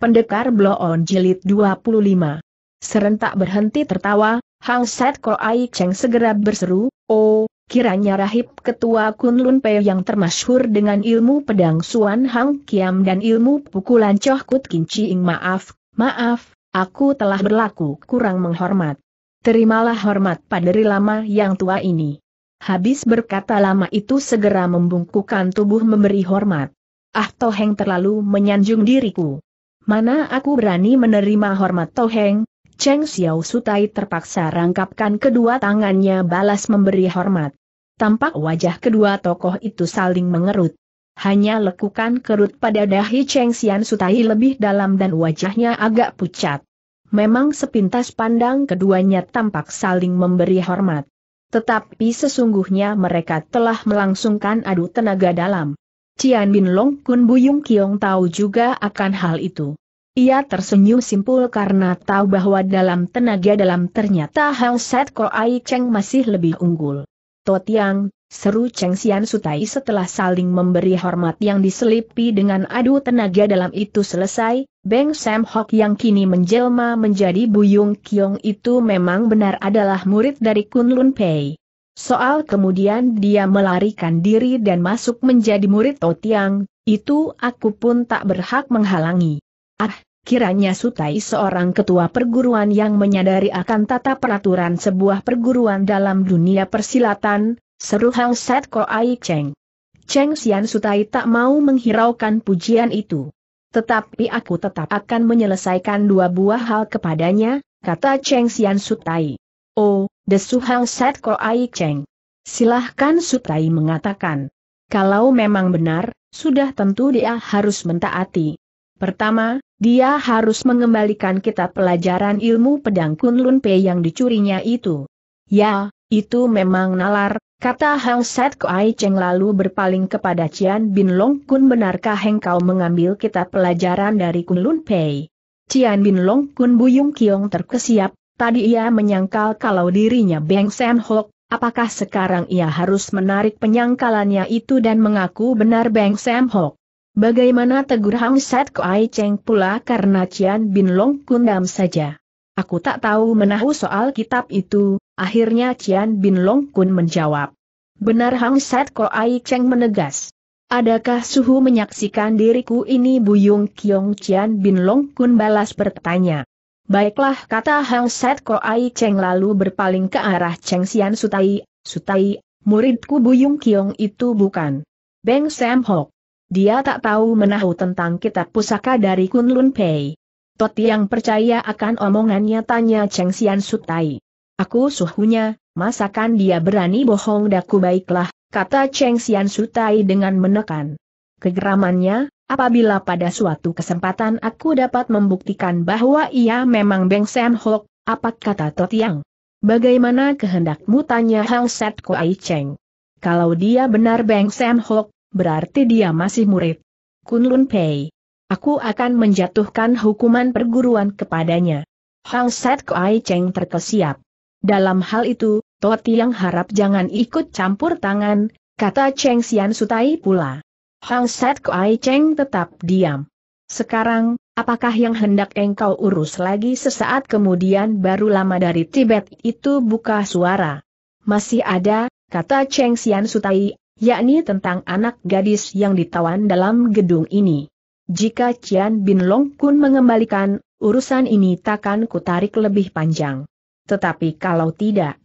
Pendekar Bloon Jilid 25. Serentak berhenti tertawa, Hang Set Aik Cheng segera berseru, Oh, kiranya rahib ketua Kun Lun Pei yang termasyhur dengan ilmu pedang Suan Hang Kiam dan ilmu pukulan Choh Kut Kinci Ing maaf, maaf, aku telah berlaku kurang menghormat. Terimalah hormat padri lama yang tua ini. Habis berkata lama itu segera membungkukkan tubuh memberi hormat. Ah Toheng terlalu menyanjung diriku. Mana aku berani menerima hormat Toheng? Cheng Xiao Sutai terpaksa rangkapkan kedua tangannya balas memberi hormat. Tampak wajah kedua tokoh itu saling mengerut. Hanya lekukan kerut pada dahi Cheng Xian Sutai lebih dalam dan wajahnya agak pucat. Memang sepintas pandang keduanya tampak saling memberi hormat. Tetapi sesungguhnya mereka telah melangsungkan adu tenaga dalam. Cian Bin Long Kun Buyung Kiong tahu juga akan hal itu. Ia tersenyum simpul karena tahu bahwa dalam tenaga dalam ternyata Hang Set Ko Ai Cheng masih lebih unggul. Totiang, seru Cheng Xian Sutai setelah saling memberi hormat yang diselipi dengan adu tenaga dalam itu selesai, Beng Sam Hok yang kini menjelma menjadi Buyung Kiong itu memang benar adalah murid dari Kun Lun Pei. Soal kemudian dia melarikan diri dan masuk menjadi murid Totiang, itu aku pun tak berhak menghalangi. Ah, kiranya Sutai seorang ketua perguruan yang menyadari akan tata peraturan sebuah perguruan dalam dunia persilatan, seru Hang Set Ai Cheng. Cheng Xian Sutai tak mau menghiraukan pujian itu. Tetapi aku tetap akan menyelesaikan dua buah hal kepadanya, kata Cheng Xian Sutai. Oh, Desuhang Satko Ai Cheng. Silahkan Sutai mengatakan. Kalau memang benar, sudah tentu dia harus mentaati. Pertama, dia harus mengembalikan kitab pelajaran ilmu pedang Kunlun Pe yang dicurinya itu. Ya, itu memang nalar, kata Hang Set Ai Cheng lalu berpaling kepada Cian Bin Long Kun benarkah engkau mengambil kitab pelajaran dari Kunlun Pe? Cian Bin Long Kun Buyung Kiong terkesiap, Tadi ia menyangkal kalau dirinya Beng Sen Hok, apakah sekarang ia harus menarik penyangkalannya itu dan mengaku benar Beng Sam Hok? Bagaimana tegur Hang Sat Kuai Cheng pula karena Cian Bin Long kundam saja? Aku tak tahu menahu soal kitab itu, akhirnya Cian Bin Long Kun menjawab. Benar Hang Sat Kuai Cheng menegas. Adakah suhu menyaksikan diriku ini Buyung Kiong Cian Bin Long Kun balas bertanya. Baiklah kata Hang Set Ai Cheng lalu berpaling ke arah Cheng Xian Sutai, Sutai, muridku Buyung Kiong itu bukan. Beng Sam Hok. Dia tak tahu menahu tentang kitab pusaka dari Kunlun Pei. Toti yang percaya akan omongannya tanya Cheng Xian Sutai. Aku suhunya, masakan dia berani bohong daku baiklah, kata Cheng Xian Sutai dengan menekan. Kegeramannya, Apabila pada suatu kesempatan aku dapat membuktikan bahwa ia memang Beng Sam Hok, apa kata Totiang? Bagaimana kehendakmu tanya Hang Set Kuai Cheng? Kalau dia benar Beng Sam Hok, berarti dia masih murid. Kunlun Pei. Aku akan menjatuhkan hukuman perguruan kepadanya. Hang Set Kuai Cheng terkesiap. Dalam hal itu, Totiang yang harap jangan ikut campur tangan, kata Cheng Xian Sutai pula. Hang Set Kuai Cheng tetap diam. Sekarang, apakah yang hendak engkau urus lagi sesaat kemudian baru lama dari Tibet itu buka suara. Masih ada, kata Cheng Xian Sutai, yakni tentang anak gadis yang ditawan dalam gedung ini. Jika Cian Bin Long Kun mengembalikan, urusan ini takkan kutarik lebih panjang. Tetapi kalau tidak,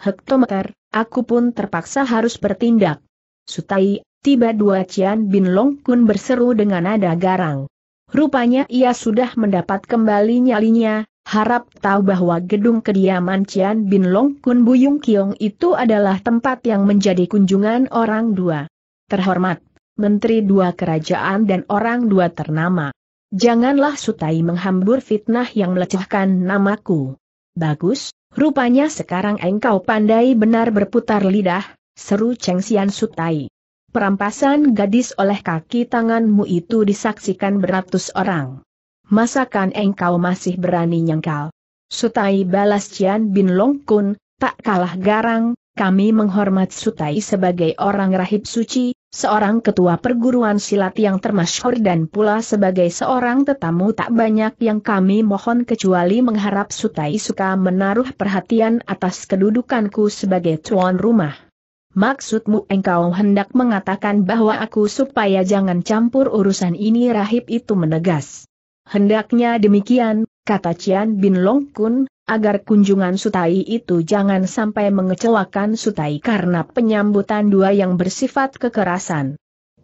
hektometer, aku pun terpaksa harus bertindak. Sutai, tiba dua Cian Bin Long Kun berseru dengan nada garang. Rupanya ia sudah mendapat kembali nyalinya, harap tahu bahwa gedung kediaman Cian Bin Long Kun Buyung Kiong itu adalah tempat yang menjadi kunjungan orang dua. Terhormat, Menteri dua kerajaan dan orang dua ternama. Janganlah sutai menghambur fitnah yang melecehkan namaku. Bagus, rupanya sekarang engkau pandai benar berputar lidah, seru Cheng Xian Sutai. Perampasan gadis oleh kaki tanganmu itu disaksikan beratus orang. Masakan engkau masih berani nyangkal? Sutai balas Cian Bin Longkun, tak kalah garang, kami menghormat Sutai sebagai orang rahib suci, seorang ketua perguruan silat yang termasyhur dan pula sebagai seorang tetamu tak banyak yang kami mohon kecuali mengharap Sutai suka menaruh perhatian atas kedudukanku sebagai tuan rumah. Maksudmu engkau hendak mengatakan bahwa aku supaya jangan campur urusan ini rahib itu menegas. Hendaknya demikian, kata Cian Bin Long Kun, agar kunjungan Sutai itu jangan sampai mengecewakan Sutai karena penyambutan dua yang bersifat kekerasan.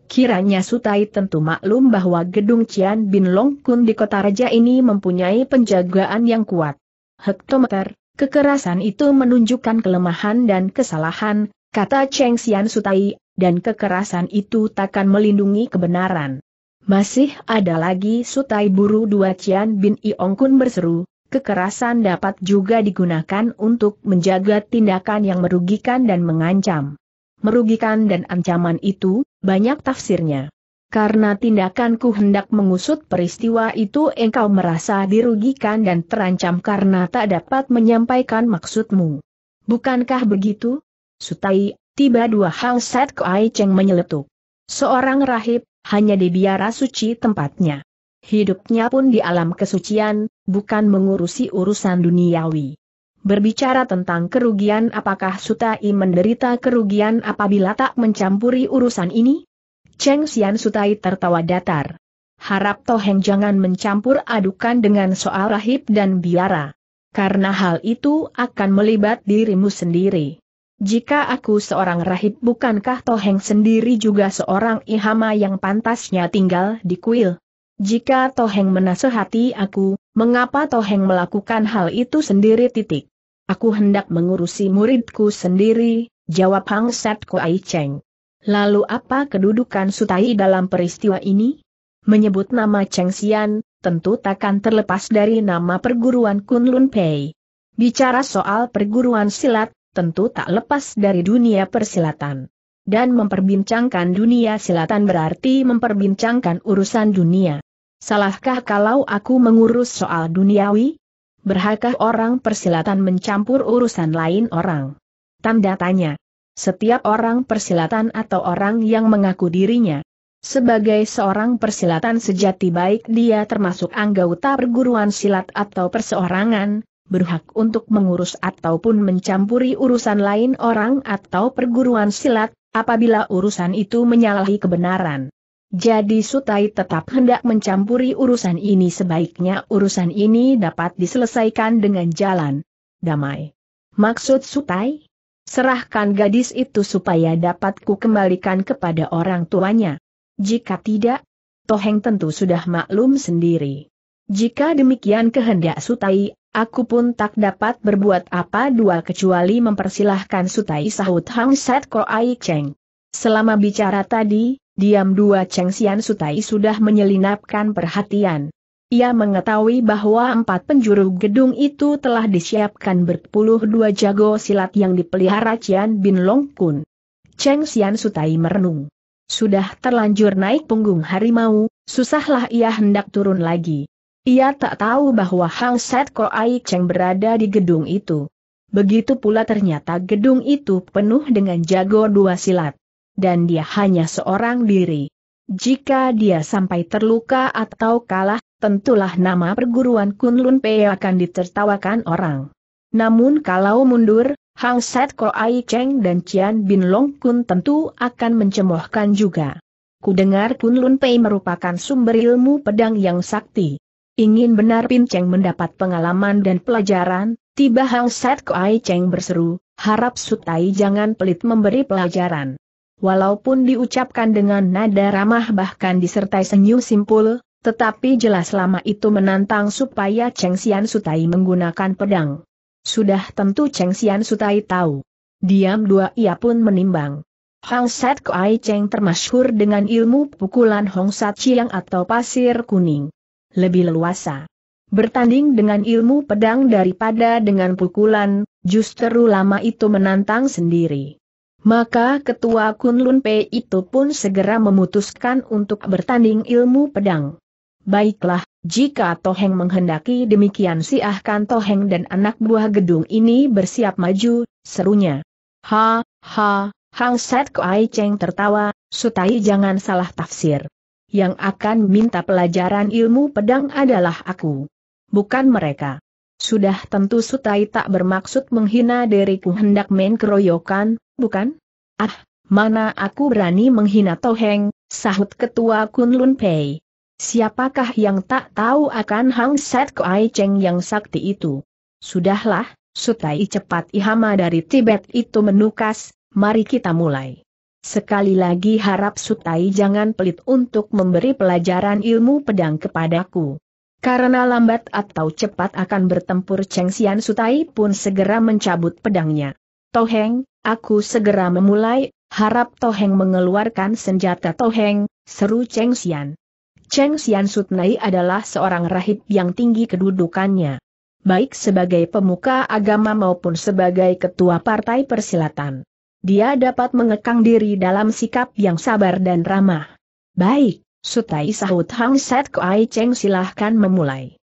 Kiranya Sutai tentu maklum bahwa gedung Cian Bin Long Kun di kota raja ini mempunyai penjagaan yang kuat. Hektometer, kekerasan itu menunjukkan kelemahan dan kesalahan, Kata Cheng Xian Sutai, dan kekerasan itu takkan melindungi kebenaran. Masih ada lagi Sutai Buru Dua Cian Bin Iong Kun berseru, kekerasan dapat juga digunakan untuk menjaga tindakan yang merugikan dan mengancam. Merugikan dan ancaman itu, banyak tafsirnya. Karena tindakanku hendak mengusut peristiwa itu engkau merasa dirugikan dan terancam karena tak dapat menyampaikan maksudmu. Bukankah begitu? Sutai, tiba dua Hang Set Koai Cheng menyeletuk. Seorang rahib, hanya di biara suci tempatnya. Hidupnya pun di alam kesucian, bukan mengurusi urusan duniawi. Berbicara tentang kerugian apakah Sutai menderita kerugian apabila tak mencampuri urusan ini? Cheng Xian Sutai tertawa datar. Harap Toheng jangan mencampur adukan dengan soal rahib dan biara. Karena hal itu akan melibat dirimu sendiri. Jika aku seorang rahib bukankah Toheng sendiri juga seorang ihama yang pantasnya tinggal di kuil? Jika Toheng menasehati aku, mengapa Toheng melakukan hal itu sendiri titik? Aku hendak mengurusi muridku sendiri, jawab Hang Sat Kuai Cheng. Lalu apa kedudukan Sutai dalam peristiwa ini? Menyebut nama Cheng Xian, tentu takkan terlepas dari nama perguruan Kunlun Pei. Bicara soal perguruan silat, tentu tak lepas dari dunia persilatan. Dan memperbincangkan dunia silatan berarti memperbincangkan urusan dunia. Salahkah kalau aku mengurus soal duniawi? Berhakkah orang persilatan mencampur urusan lain orang? Tanda tanya. Setiap orang persilatan atau orang yang mengaku dirinya sebagai seorang persilatan sejati baik dia termasuk anggota perguruan silat atau perseorangan, berhak untuk mengurus ataupun mencampuri urusan lain orang atau perguruan silat, apabila urusan itu menyalahi kebenaran. Jadi Sutai tetap hendak mencampuri urusan ini sebaiknya urusan ini dapat diselesaikan dengan jalan damai. Maksud Sutai? Serahkan gadis itu supaya dapat ku kembalikan kepada orang tuanya. Jika tidak, Toheng tentu sudah maklum sendiri. Jika demikian kehendak Sutai, aku pun tak dapat berbuat apa dua kecuali mempersilahkan Sutai sahut Hang Set Ko Ai Cheng. Selama bicara tadi, diam dua Cheng Sian Sutai sudah menyelinapkan perhatian. Ia mengetahui bahwa empat penjuru gedung itu telah disiapkan berpuluh dua jago silat yang dipelihara Cian Bin Long Kun. Cheng Sian Sutai merenung. Sudah terlanjur naik punggung harimau, susahlah ia hendak turun lagi. Ia tak tahu bahwa Hang Set Ai Cheng berada di gedung itu. Begitu pula ternyata gedung itu penuh dengan jago dua silat. Dan dia hanya seorang diri. Jika dia sampai terluka atau kalah, tentulah nama perguruan Kunlun Pei akan ditertawakan orang. Namun kalau mundur, Hang Set Ai Cheng dan Cian Bin Long Kun tentu akan mencemohkan juga. Kudengar Kunlun Pei merupakan sumber ilmu pedang yang sakti. Ingin benar Pin Cheng mendapat pengalaman dan pelajaran, tiba Hang Set Kuai Cheng berseru, harap Sutai jangan pelit memberi pelajaran. Walaupun diucapkan dengan nada ramah bahkan disertai senyum simpul, tetapi jelas lama itu menantang supaya Cheng Xian Sutai menggunakan pedang. Sudah tentu Cheng Xian Sutai tahu. Diam dua ia pun menimbang. Hang Set Kuai Cheng termasyhur dengan ilmu pukulan Hong Sat Chiang atau pasir kuning lebih leluasa. Bertanding dengan ilmu pedang daripada dengan pukulan, justru lama itu menantang sendiri. Maka ketua Kunlun Pei itu pun segera memutuskan untuk bertanding ilmu pedang. Baiklah, jika Toheng menghendaki demikian siahkan Toheng dan anak buah gedung ini bersiap maju, serunya. Ha, ha, Hang Set Kuai Cheng tertawa, Sutai jangan salah tafsir. Yang akan minta pelajaran ilmu pedang adalah aku. Bukan mereka. Sudah tentu Sutai tak bermaksud menghina diriku hendak main keroyokan, bukan? Ah, mana aku berani menghina Toheng, sahut ketua Kunlun Pei. Siapakah yang tak tahu akan Hang Set Kuai Cheng yang sakti itu? Sudahlah, Sutai cepat Ihama dari Tibet itu menukas, mari kita mulai. Sekali lagi harap Sutai jangan pelit untuk memberi pelajaran ilmu pedang kepadaku. Karena lambat atau cepat akan bertempur Cheng Xian Sutai pun segera mencabut pedangnya. Toheng, aku segera memulai, harap Toheng mengeluarkan senjata Toheng, seru Cheng Xian. Cheng Xian sutai adalah seorang rahib yang tinggi kedudukannya. Baik sebagai pemuka agama maupun sebagai ketua partai persilatan dia dapat mengekang diri dalam sikap yang sabar dan ramah. Baik, Sutai sahut Hang Set Kuai Cheng silahkan memulai.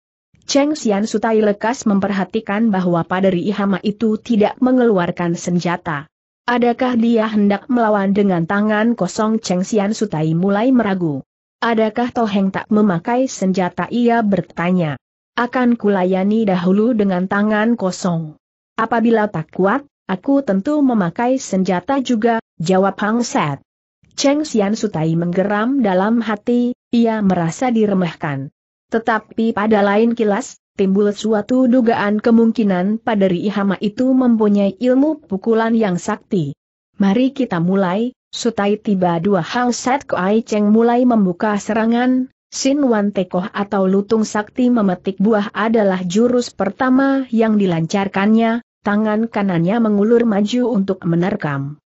Cheng Xian Sutai lekas memperhatikan bahwa paderi Ihama itu tidak mengeluarkan senjata. Adakah dia hendak melawan dengan tangan kosong Cheng Xian Sutai mulai meragu. Adakah Toheng tak memakai senjata ia bertanya. Akan kulayani dahulu dengan tangan kosong. Apabila tak kuat, Aku tentu memakai senjata juga, jawab Hang Set. Cheng Xian Sutai menggeram dalam hati, ia merasa diremehkan. Tetapi pada lain kilas, timbul suatu dugaan kemungkinan padari Hama itu mempunyai ilmu pukulan yang sakti. Mari kita mulai, Sutai tiba dua Hang Set Koai Cheng mulai membuka serangan, Sin Wan Tekoh atau Lutung Sakti memetik buah adalah jurus pertama yang dilancarkannya, tangan kanannya mengulur maju untuk menerkam.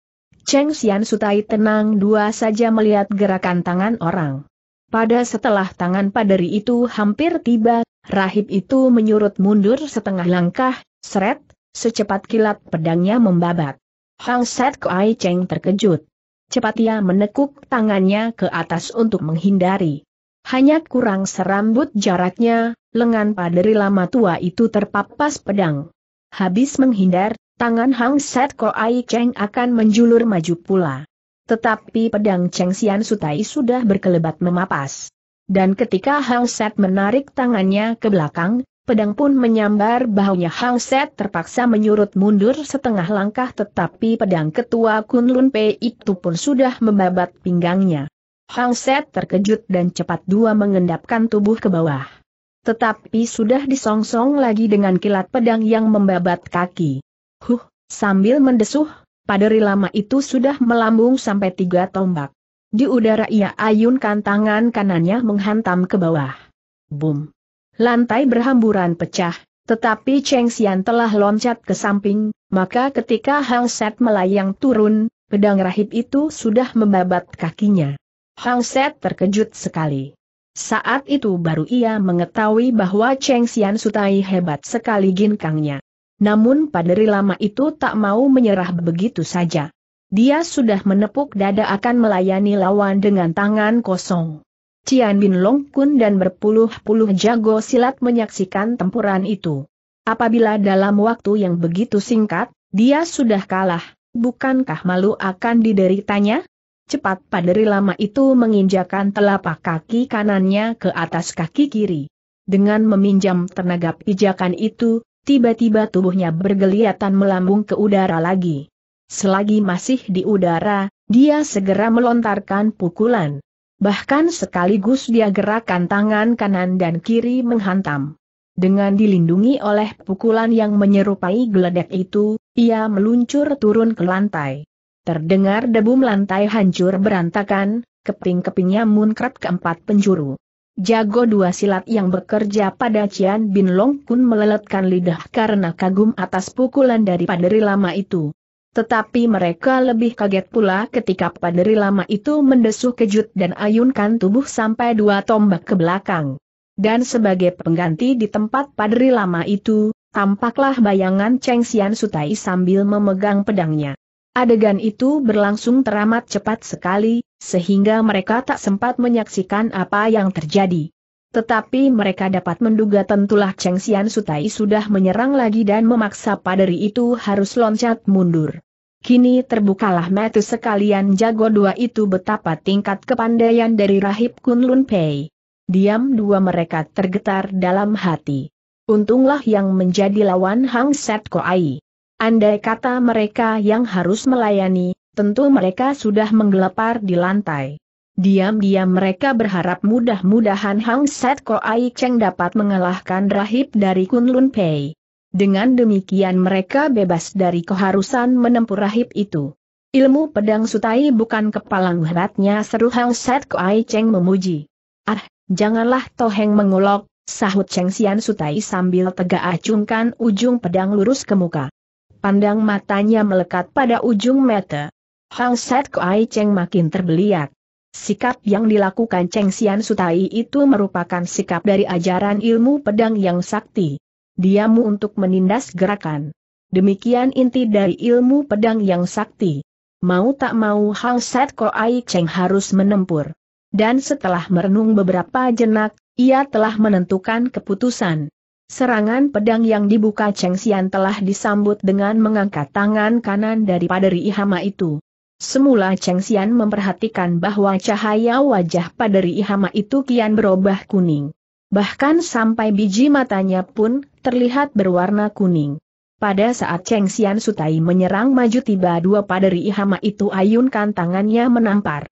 Cheng Xian Sutai tenang dua saja melihat gerakan tangan orang. Pada setelah tangan paderi itu hampir tiba, rahib itu menyurut mundur setengah langkah, seret, secepat kilat pedangnya membabat. Hang Set Kuai Cheng terkejut. Cepat ia menekuk tangannya ke atas untuk menghindari. Hanya kurang serambut jaraknya, lengan paderi lama tua itu terpapas pedang. Habis menghindar, tangan Hang Set Koai Cheng akan menjulur maju pula. Tetapi pedang Cheng Xian Sutai sudah berkelebat memapas. Dan ketika Hang Set menarik tangannya ke belakang, pedang pun menyambar bahunya Hang Set terpaksa menyurut mundur setengah langkah tetapi pedang ketua Kun Lun Pei itu pun sudah membabat pinggangnya. Hang Set terkejut dan cepat dua mengendapkan tubuh ke bawah. Tetapi sudah disongsong lagi dengan kilat pedang yang membabat kaki. Huh, sambil mendesuh, paderi lama itu sudah melambung sampai tiga tombak. Di udara ia ayunkan tangan kanannya menghantam ke bawah. Boom. Lantai berhamburan pecah, tetapi Cheng Xian telah loncat ke samping, maka ketika Hang Set melayang turun, pedang rahib itu sudah membabat kakinya. Hang Set terkejut sekali. Saat itu baru ia mengetahui bahwa Cheng Xian Sutai hebat sekali ginkangnya. Namun paderi lama itu tak mau menyerah begitu saja. Dia sudah menepuk dada akan melayani lawan dengan tangan kosong. Cian Bin Long Kun dan berpuluh-puluh jago silat menyaksikan tempuran itu. Apabila dalam waktu yang begitu singkat, dia sudah kalah, bukankah malu akan dideritanya? Cepat paderi lama itu menginjakan telapak kaki kanannya ke atas kaki kiri. Dengan meminjam tenaga pijakan itu, tiba-tiba tubuhnya bergeliatan melambung ke udara lagi. Selagi masih di udara, dia segera melontarkan pukulan. Bahkan sekaligus dia gerakan tangan kanan dan kiri menghantam. Dengan dilindungi oleh pukulan yang menyerupai geledek itu, ia meluncur turun ke lantai. Terdengar debu lantai hancur berantakan, keping-kepingnya munkrat keempat penjuru. Jago dua silat yang bekerja pada Cian Bin Long pun meleletkan lidah karena kagum atas pukulan dari paderi lama itu. Tetapi mereka lebih kaget pula ketika paderi lama itu mendesuh kejut dan ayunkan tubuh sampai dua tombak ke belakang. Dan sebagai pengganti di tempat paderi lama itu, tampaklah bayangan Cheng Xian Sutai sambil memegang pedangnya. Adegan itu berlangsung teramat cepat sekali, sehingga mereka tak sempat menyaksikan apa yang terjadi. Tetapi mereka dapat menduga tentulah Cheng Xian Sutai sudah menyerang lagi dan memaksa paderi itu harus loncat mundur. Kini terbukalah mata sekalian jago dua itu betapa tingkat kepandaian dari Rahib Kun Lun Pei. Diam dua mereka tergetar dalam hati. Untunglah yang menjadi lawan Hang Set Koai. Andai kata mereka yang harus melayani, tentu mereka sudah menggelepar di lantai. Diam-diam mereka berharap mudah-mudahan Hang Set Ko Ai Cheng dapat mengalahkan rahib dari Kunlun Pei. Dengan demikian mereka bebas dari keharusan menempuh rahib itu. Ilmu pedang sutai bukan kepalang beratnya seru Hang Set Ko Ai Cheng memuji. Ah, janganlah Toheng mengolok, sahut Cheng Sian Sutai sambil tegak acungkan ujung pedang lurus ke muka pandang matanya melekat pada ujung mata. Hang Set Kuai Cheng makin terbeliak. Sikap yang dilakukan Cheng Xian Sutai itu merupakan sikap dari ajaran ilmu pedang yang sakti. Diamu untuk menindas gerakan. Demikian inti dari ilmu pedang yang sakti. Mau tak mau Hang Set Koai Cheng harus menempur. Dan setelah merenung beberapa jenak, ia telah menentukan keputusan. Serangan pedang yang dibuka Cheng Xian telah disambut dengan mengangkat tangan kanan daripada Ri Hama itu. Semula Cheng Xian memperhatikan bahwa cahaya wajah pada Ri itu kian berubah kuning. Bahkan sampai biji matanya pun terlihat berwarna kuning. Pada saat Cheng Xian Sutai menyerang maju tiba dua pada Ri itu ayunkan tangannya menampar.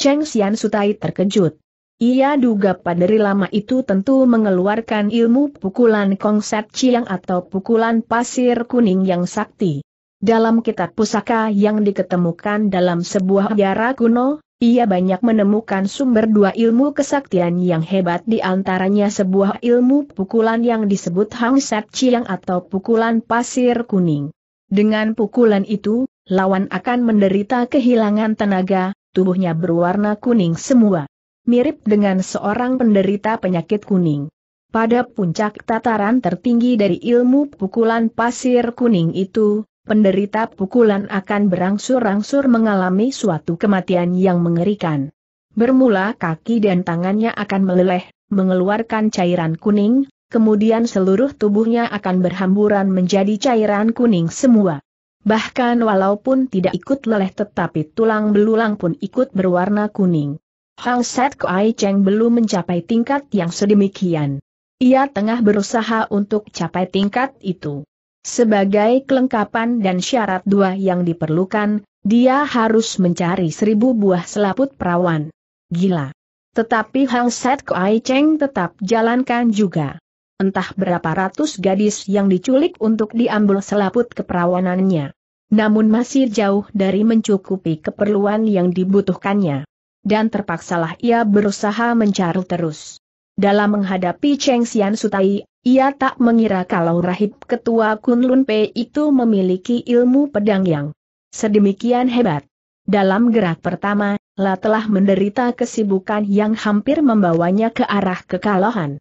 Cheng Xian Sutai terkejut. Ia duga paderi lama itu tentu mengeluarkan ilmu pukulan kongsat ciang atau pukulan pasir kuning yang sakti. Dalam kitab pusaka yang diketemukan dalam sebuah biara kuno, ia banyak menemukan sumber dua ilmu kesaktian yang hebat di antaranya sebuah ilmu pukulan yang disebut Hang Set Chiang atau pukulan pasir kuning. Dengan pukulan itu, lawan akan menderita kehilangan tenaga, tubuhnya berwarna kuning semua mirip dengan seorang penderita penyakit kuning. Pada puncak tataran tertinggi dari ilmu pukulan pasir kuning itu, penderita pukulan akan berangsur-angsur mengalami suatu kematian yang mengerikan. Bermula kaki dan tangannya akan meleleh, mengeluarkan cairan kuning, kemudian seluruh tubuhnya akan berhamburan menjadi cairan kuning semua. Bahkan walaupun tidak ikut leleh tetapi tulang belulang pun ikut berwarna kuning. Hang Set Kuai Cheng belum mencapai tingkat yang sedemikian. Ia tengah berusaha untuk capai tingkat itu. Sebagai kelengkapan dan syarat dua yang diperlukan, dia harus mencari seribu buah selaput perawan. Gila. Tetapi Hang Set Kuai Cheng tetap jalankan juga. Entah berapa ratus gadis yang diculik untuk diambil selaput keperawanannya. Namun masih jauh dari mencukupi keperluan yang dibutuhkannya dan terpaksalah ia berusaha mencari terus. Dalam menghadapi Cheng Xian Sutai, ia tak mengira kalau rahib ketua Kunlun Pei itu memiliki ilmu pedang yang sedemikian hebat. Dalam gerak pertama, La telah menderita kesibukan yang hampir membawanya ke arah kekalahan.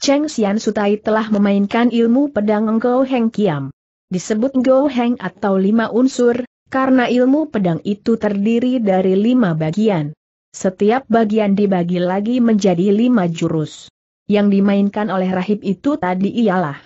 Cheng Xian Sutai telah memainkan ilmu pedang Go Heng Kiam. Disebut Gou Heng atau lima unsur, karena ilmu pedang itu terdiri dari lima bagian. Setiap bagian dibagi lagi menjadi lima jurus. Yang dimainkan oleh rahib itu tadi ialah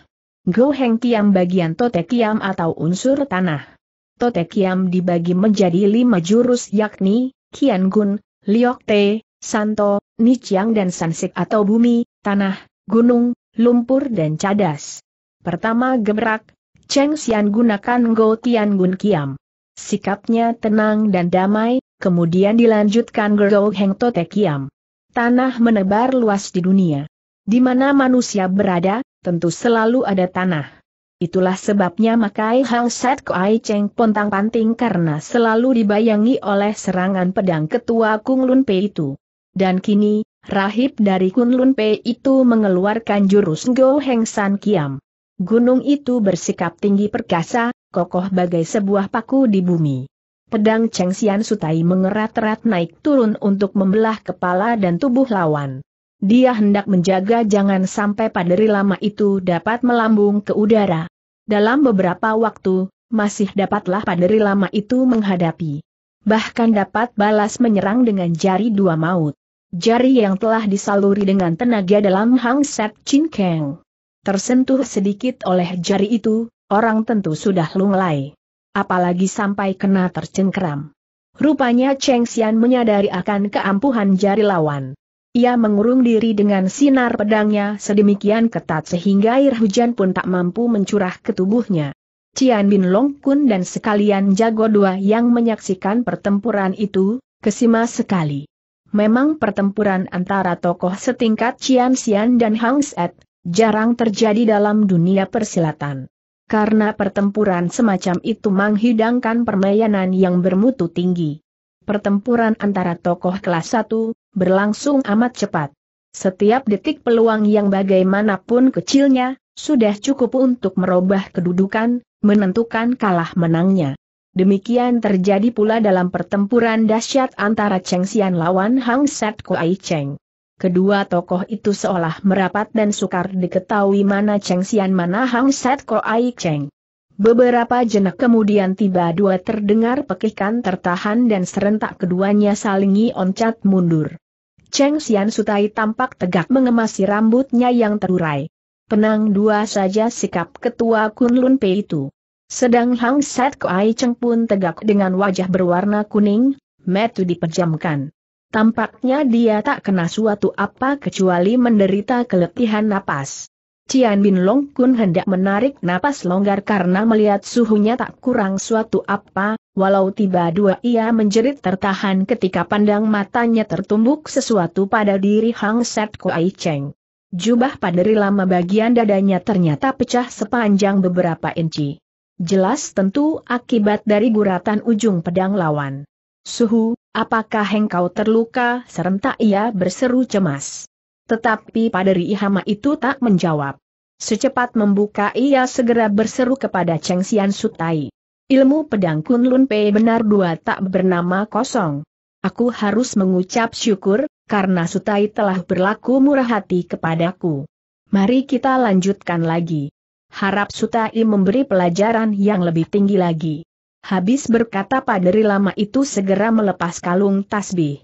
Goheng Kiam bagian Tote Kiam atau unsur tanah. Tote Kiam dibagi menjadi lima jurus yakni Kian Gun, Liok Te, Santo, Nichiang dan Sansik atau bumi, tanah, gunung, lumpur dan cadas. Pertama gebrak, Cheng Xian gunakan Go Tian Gun Kiam. Sikapnya tenang dan damai, kemudian dilanjutkan Gerou Heng Tote Kiam. Tanah menebar luas di dunia. Di mana manusia berada, tentu selalu ada tanah. Itulah sebabnya Makai Hang Sat Kuai Cheng pontang panting karena selalu dibayangi oleh serangan pedang ketua Kung Lun Pei itu. Dan kini, rahib dari Kung Lun Pei itu mengeluarkan jurus Go Heng San Kiam. Gunung itu bersikap tinggi perkasa, kokoh bagai sebuah paku di bumi pedang Cheng Xian Sutai mengerat-erat naik turun untuk membelah kepala dan tubuh lawan. Dia hendak menjaga jangan sampai paderi lama itu dapat melambung ke udara. Dalam beberapa waktu, masih dapatlah paderi lama itu menghadapi. Bahkan dapat balas menyerang dengan jari dua maut. Jari yang telah disaluri dengan tenaga dalam Hang Set Chin Keng. Tersentuh sedikit oleh jari itu, orang tentu sudah lunglai apalagi sampai kena tercengkeram. Rupanya Cheng Xian menyadari akan keampuhan jari lawan. Ia mengurung diri dengan sinar pedangnya sedemikian ketat sehingga air hujan pun tak mampu mencurah ke tubuhnya. Cian Bin Long Kun dan sekalian jago dua yang menyaksikan pertempuran itu, kesima sekali. Memang pertempuran antara tokoh setingkat Cian Xian dan Hang Set, jarang terjadi dalam dunia persilatan karena pertempuran semacam itu menghidangkan permainan yang bermutu tinggi. Pertempuran antara tokoh kelas 1, berlangsung amat cepat. Setiap detik peluang yang bagaimanapun kecilnya, sudah cukup untuk merubah kedudukan, menentukan kalah menangnya. Demikian terjadi pula dalam pertempuran dahsyat antara Cheng Xian lawan Hang Set Kuai Cheng. Kedua tokoh itu seolah merapat dan sukar diketahui mana Cheng Xian mana Hang Set Ko Ai Cheng. Beberapa jenak kemudian tiba dua terdengar pekikan tertahan dan serentak keduanya salingi oncat mundur. Cheng Xian Sutai tampak tegak mengemasi rambutnya yang terurai. Penang dua saja sikap ketua Kunlun Pei itu. Sedang Hang Set Ko Ai Cheng pun tegak dengan wajah berwarna kuning, metu dipejamkan. Tampaknya dia tak kena suatu apa kecuali menderita keletihan napas. Cian Bin Long Kun hendak menarik napas longgar karena melihat suhunya tak kurang suatu apa, walau tiba dua ia menjerit tertahan ketika pandang matanya tertumbuk sesuatu pada diri Hang Set Kuai Cheng. Jubah paderi lama bagian dadanya ternyata pecah sepanjang beberapa inci. Jelas tentu akibat dari guratan ujung pedang lawan. Suhu, Apakah engkau terluka? Serentak ia berseru cemas. Tetapi Paderi Ihama itu tak menjawab. Secepat membuka ia segera berseru kepada Cheng Xian Sutai. Ilmu pedang Kunlun Pei benar dua tak bernama kosong. Aku harus mengucap syukur, karena Sutai telah berlaku murah hati kepadaku. Mari kita lanjutkan lagi. Harap Sutai memberi pelajaran yang lebih tinggi lagi. Habis berkata paderi lama itu segera melepas kalung tasbih.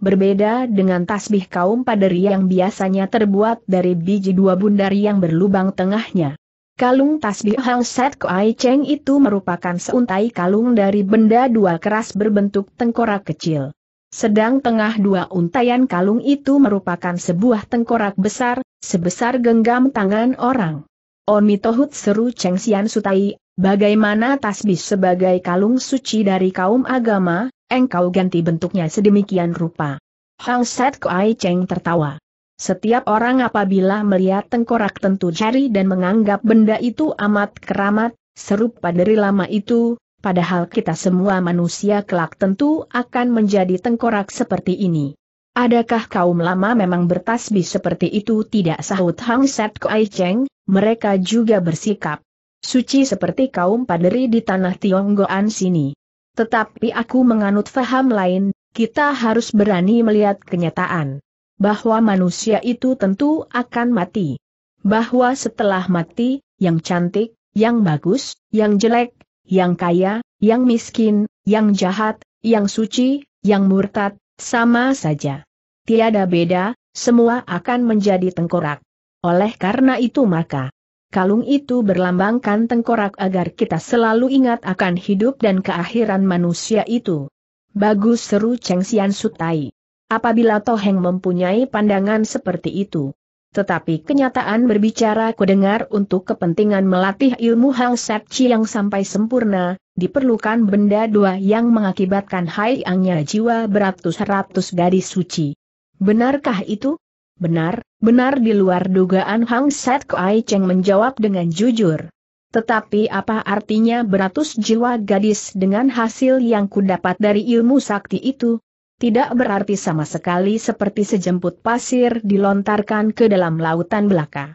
Berbeda dengan tasbih kaum paderi yang biasanya terbuat dari biji dua bundar yang berlubang tengahnya. Kalung tasbih Hang Set Kuai Cheng itu merupakan seuntai kalung dari benda dua keras berbentuk tengkorak kecil. Sedang tengah dua untayan kalung itu merupakan sebuah tengkorak besar, sebesar genggam tangan orang. Oni Tohut seru Cheng Sian Sutai, Bagaimana tasbih sebagai kalung suci dari kaum agama, engkau ganti bentuknya sedemikian rupa. Hang Set Kuai Cheng tertawa. Setiap orang apabila melihat tengkorak tentu jari dan menganggap benda itu amat keramat, serupa dari lama itu, padahal kita semua manusia kelak tentu akan menjadi tengkorak seperti ini. Adakah kaum lama memang bertasbih seperti itu tidak sahut Hang Set Kuai Cheng, mereka juga bersikap suci seperti kaum paderi di tanah Tionggoan sini. Tetapi aku menganut faham lain, kita harus berani melihat kenyataan. Bahwa manusia itu tentu akan mati. Bahwa setelah mati, yang cantik, yang bagus, yang jelek, yang kaya, yang miskin, yang jahat, yang suci, yang murtad, sama saja. Tiada beda, semua akan menjadi tengkorak. Oleh karena itu maka, kalung itu berlambangkan tengkorak agar kita selalu ingat akan hidup dan keakhiran manusia itu. Bagus seru Cheng Sian Sutai. Apabila Toheng mempunyai pandangan seperti itu. Tetapi kenyataan berbicara kudengar untuk kepentingan melatih ilmu Hang Chi yang sampai sempurna, diperlukan benda dua yang mengakibatkan angnya jiwa beratus-ratus gadis suci. Benarkah itu? Benar, benar di luar dugaan Hang Set Kai Cheng menjawab dengan jujur. Tetapi apa artinya beratus jiwa gadis dengan hasil yang kudapat dari ilmu sakti itu? Tidak berarti sama sekali seperti sejemput pasir dilontarkan ke dalam lautan belaka.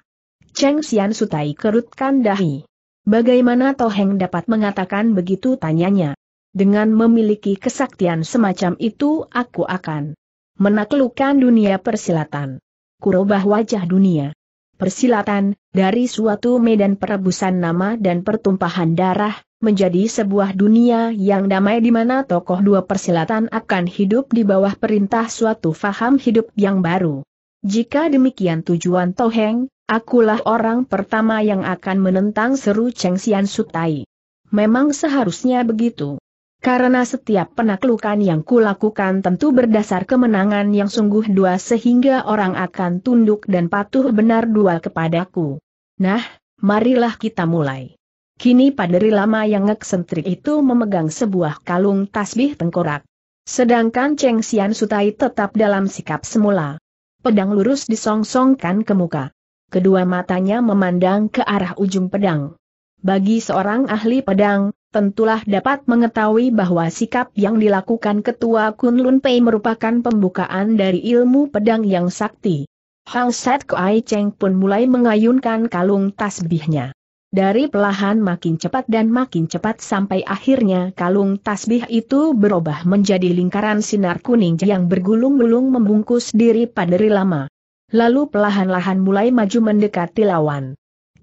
Cheng Xian Sutai kerutkan dahi. Bagaimana Toheng dapat mengatakan begitu tanyanya? Dengan memiliki kesaktian semacam itu aku akan menaklukkan dunia persilatan kurubah wajah dunia. Persilatan, dari suatu medan perebusan nama dan pertumpahan darah, menjadi sebuah dunia yang damai di mana tokoh dua persilatan akan hidup di bawah perintah suatu faham hidup yang baru. Jika demikian tujuan Toheng, akulah orang pertama yang akan menentang seru Cheng Xian Sutai. Memang seharusnya begitu. Karena setiap penaklukan yang kulakukan tentu berdasar kemenangan yang sungguh dua sehingga orang akan tunduk dan patuh benar dua kepadaku. Nah, marilah kita mulai. Kini paderi lama yang eksentrik itu memegang sebuah kalung tasbih tengkorak. Sedangkan Cheng Xian Sutai tetap dalam sikap semula. Pedang lurus disongsongkan ke muka. Kedua matanya memandang ke arah ujung pedang. Bagi seorang ahli pedang, tentulah dapat mengetahui bahwa sikap yang dilakukan ketua Kunlun Pei merupakan pembukaan dari ilmu pedang yang sakti. Hang Set Kuai Cheng pun mulai mengayunkan kalung tasbihnya. Dari pelahan makin cepat dan makin cepat sampai akhirnya kalung tasbih itu berubah menjadi lingkaran sinar kuning yang bergulung-gulung membungkus diri pada Lama. Lalu pelahan lahan mulai maju mendekati lawan.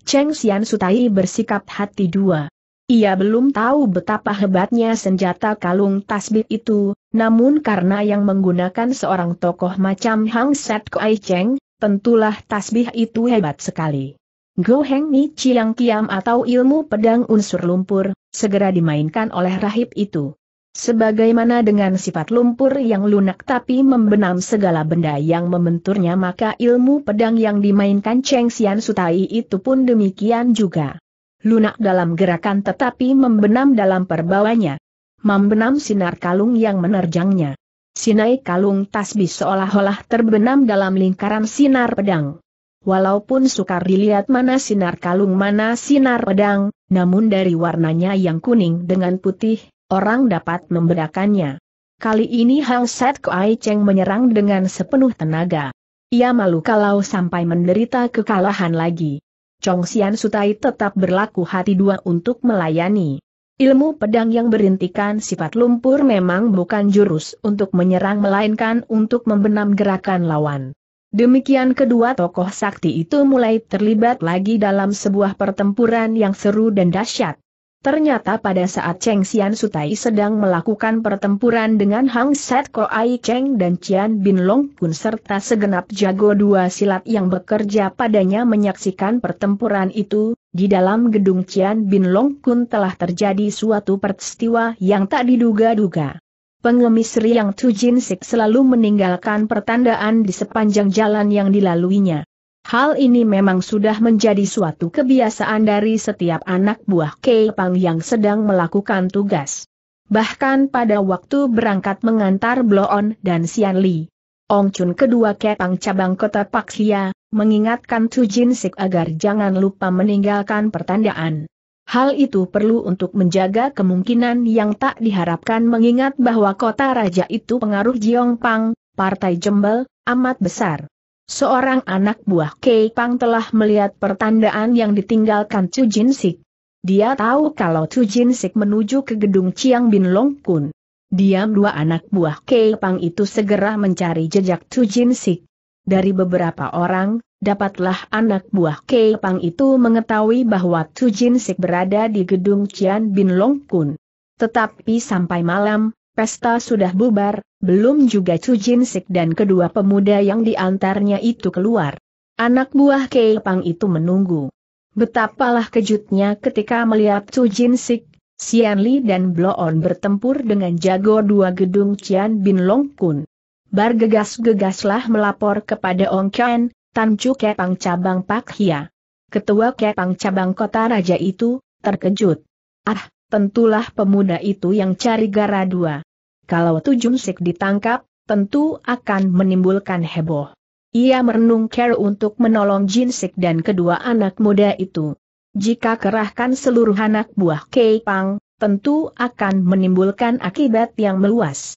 Cheng Xian Sutai bersikap hati dua. Ia belum tahu betapa hebatnya senjata kalung tasbih itu, namun karena yang menggunakan seorang tokoh macam Hang Set Kuai Cheng, tentulah tasbih itu hebat sekali. Go Heng Ni Chiang Kiam atau ilmu pedang unsur lumpur, segera dimainkan oleh rahib itu. Sebagaimana dengan sifat lumpur yang lunak tapi membenam segala benda yang membenturnya maka ilmu pedang yang dimainkan Cheng Xian Sutai itu pun demikian juga lunak dalam gerakan tetapi membenam dalam perbawanya. Membenam sinar kalung yang menerjangnya. Sinai kalung tasbih seolah-olah terbenam dalam lingkaran sinar pedang. Walaupun sukar dilihat mana sinar kalung mana sinar pedang, namun dari warnanya yang kuning dengan putih, orang dapat membedakannya. Kali ini Hang Set Kuai Cheng menyerang dengan sepenuh tenaga. Ia malu kalau sampai menderita kekalahan lagi. Chong Xian Sutai tetap berlaku hati dua untuk melayani. Ilmu pedang yang berintikan sifat lumpur memang bukan jurus untuk menyerang melainkan untuk membenam gerakan lawan. Demikian kedua tokoh sakti itu mulai terlibat lagi dalam sebuah pertempuran yang seru dan dahsyat. Ternyata pada saat Cheng Xian Sutai sedang melakukan pertempuran dengan Hang Set Koai Cheng dan Cian Bin Long pun serta segenap jago dua silat yang bekerja padanya menyaksikan pertempuran itu, di dalam gedung Cian Bin Long pun telah terjadi suatu peristiwa yang tak diduga-duga. Pengemis Riang Jin Sik selalu meninggalkan pertandaan di sepanjang jalan yang dilaluinya. Hal ini memang sudah menjadi suatu kebiasaan dari setiap anak buah Kepang yang sedang melakukan tugas. Bahkan pada waktu berangkat mengantar Bloon dan Sian Li. Ong Chun kedua Kepang cabang kota Paksia, mengingatkan Tu Jin Sik agar jangan lupa meninggalkan pertandaan. Hal itu perlu untuk menjaga kemungkinan yang tak diharapkan mengingat bahwa kota raja itu pengaruh Jiong Pang, partai jembel, amat besar. Seorang anak buah Kei Pang telah melihat pertandaan yang ditinggalkan Chu Jin Sik. Dia tahu kalau Chu Jin Sik menuju ke gedung Chiang Bin Long Kun. Diam dua anak buah Kei Pang itu segera mencari jejak Chu Jin Sik. Dari beberapa orang, dapatlah anak buah Kei Pang itu mengetahui bahwa Chu Jin Sik berada di gedung Chiang Bin Long Kun. Tetapi sampai malam, pesta sudah bubar, belum juga Chu Jin Sik dan kedua pemuda yang diantarnya itu keluar. Anak buah Kei Pang itu menunggu. Betapalah kejutnya ketika melihat Chu Jin Sik, Xian Li dan Bloon bertempur dengan jago dua gedung Cian Bin Long Kun. gegas gegaslah melapor kepada Ong Kian, Tan Chu Kepang Cabang Pak Hia. Ketua Kepang Cabang Kota Raja itu, terkejut. Ah, tentulah pemuda itu yang cari gara dua. Kalau Tujun Sik ditangkap, tentu akan menimbulkan heboh. Ia merenung care untuk menolong Jin Sik dan kedua anak muda itu. Jika kerahkan seluruh anak buah Kei Pang, tentu akan menimbulkan akibat yang meluas.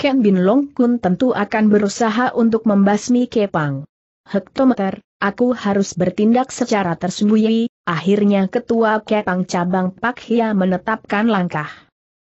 Ken Bin Long Kun tentu akan berusaha untuk membasmi Kei Pang. Hektometer, aku harus bertindak secara tersembunyi, akhirnya ketua Kei cabang Pak Hia menetapkan langkah.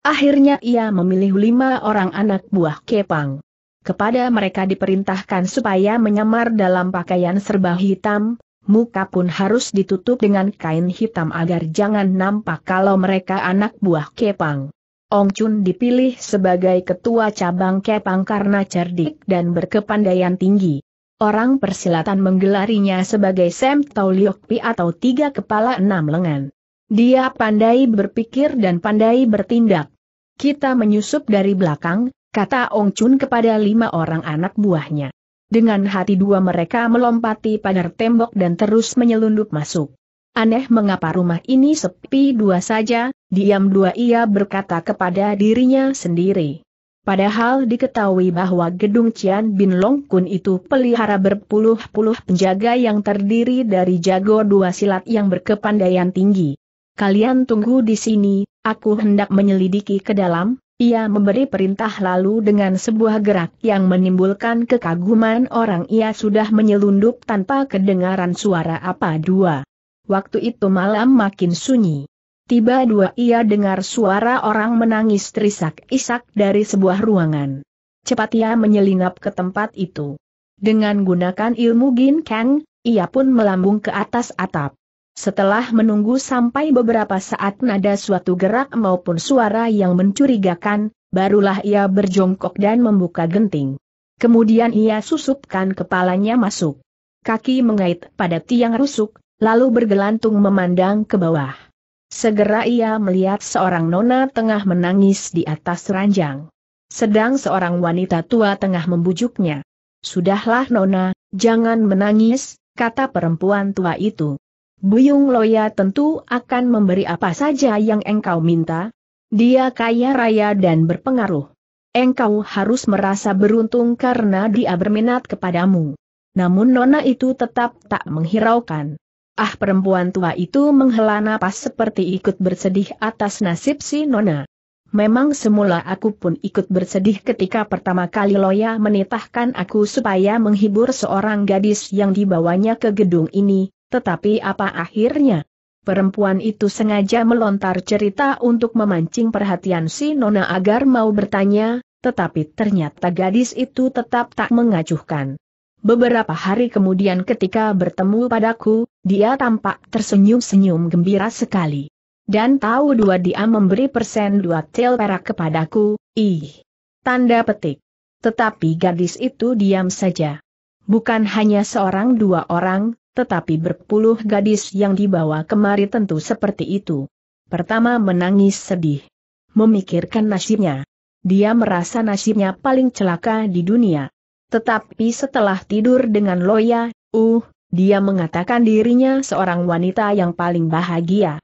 Akhirnya ia memilih lima orang anak buah Kepang. Kepada mereka diperintahkan supaya menyamar dalam pakaian serba hitam, muka pun harus ditutup dengan kain hitam agar jangan nampak kalau mereka anak buah Kepang. Ong Chun dipilih sebagai ketua cabang Kepang karena cerdik dan berkepandaian tinggi. Orang persilatan menggelarinya sebagai Sem Tau Pi atau tiga kepala enam lengan. Dia pandai berpikir dan pandai bertindak. Kita menyusup dari belakang, kata Ong Chun kepada lima orang anak buahnya. Dengan hati dua mereka melompati pagar tembok dan terus menyelundup masuk. Aneh mengapa rumah ini sepi dua saja, diam dua ia berkata kepada dirinya sendiri. Padahal diketahui bahwa gedung Cian Bin Long Kun itu pelihara berpuluh-puluh penjaga yang terdiri dari jago dua silat yang berkepandaian tinggi kalian tunggu di sini, aku hendak menyelidiki ke dalam, ia memberi perintah lalu dengan sebuah gerak yang menimbulkan kekaguman orang ia sudah menyelundup tanpa kedengaran suara apa dua. Waktu itu malam makin sunyi. Tiba dua ia dengar suara orang menangis terisak-isak dari sebuah ruangan. Cepat ia menyelinap ke tempat itu. Dengan gunakan ilmu Gin Kang, ia pun melambung ke atas atap. Setelah menunggu sampai beberapa saat nada suatu gerak maupun suara yang mencurigakan, barulah ia berjongkok dan membuka genting. Kemudian ia susupkan kepalanya masuk. Kaki mengait pada tiang rusuk, lalu bergelantung memandang ke bawah. Segera ia melihat seorang nona tengah menangis di atas ranjang. Sedang seorang wanita tua tengah membujuknya. Sudahlah nona, jangan menangis, kata perempuan tua itu. Buyung Loya tentu akan memberi apa saja yang engkau minta. Dia kaya raya dan berpengaruh. Engkau harus merasa beruntung karena dia berminat kepadamu. Namun nona itu tetap tak menghiraukan. Ah perempuan tua itu menghela napas seperti ikut bersedih atas nasib si nona. Memang semula aku pun ikut bersedih ketika pertama kali Loya menitahkan aku supaya menghibur seorang gadis yang dibawanya ke gedung ini, tetapi apa akhirnya? Perempuan itu sengaja melontar cerita untuk memancing perhatian si Nona agar mau bertanya, tetapi ternyata gadis itu tetap tak mengacuhkan. Beberapa hari kemudian ketika bertemu padaku, dia tampak tersenyum-senyum gembira sekali. Dan tahu dua dia memberi persen dua tel perak kepadaku, ih. Tanda petik. Tetapi gadis itu diam saja. Bukan hanya seorang dua orang, tetapi berpuluh gadis yang dibawa kemari tentu seperti itu. Pertama menangis sedih, memikirkan nasibnya. Dia merasa nasibnya paling celaka di dunia. Tetapi setelah tidur dengan Loya, uh, dia mengatakan dirinya seorang wanita yang paling bahagia.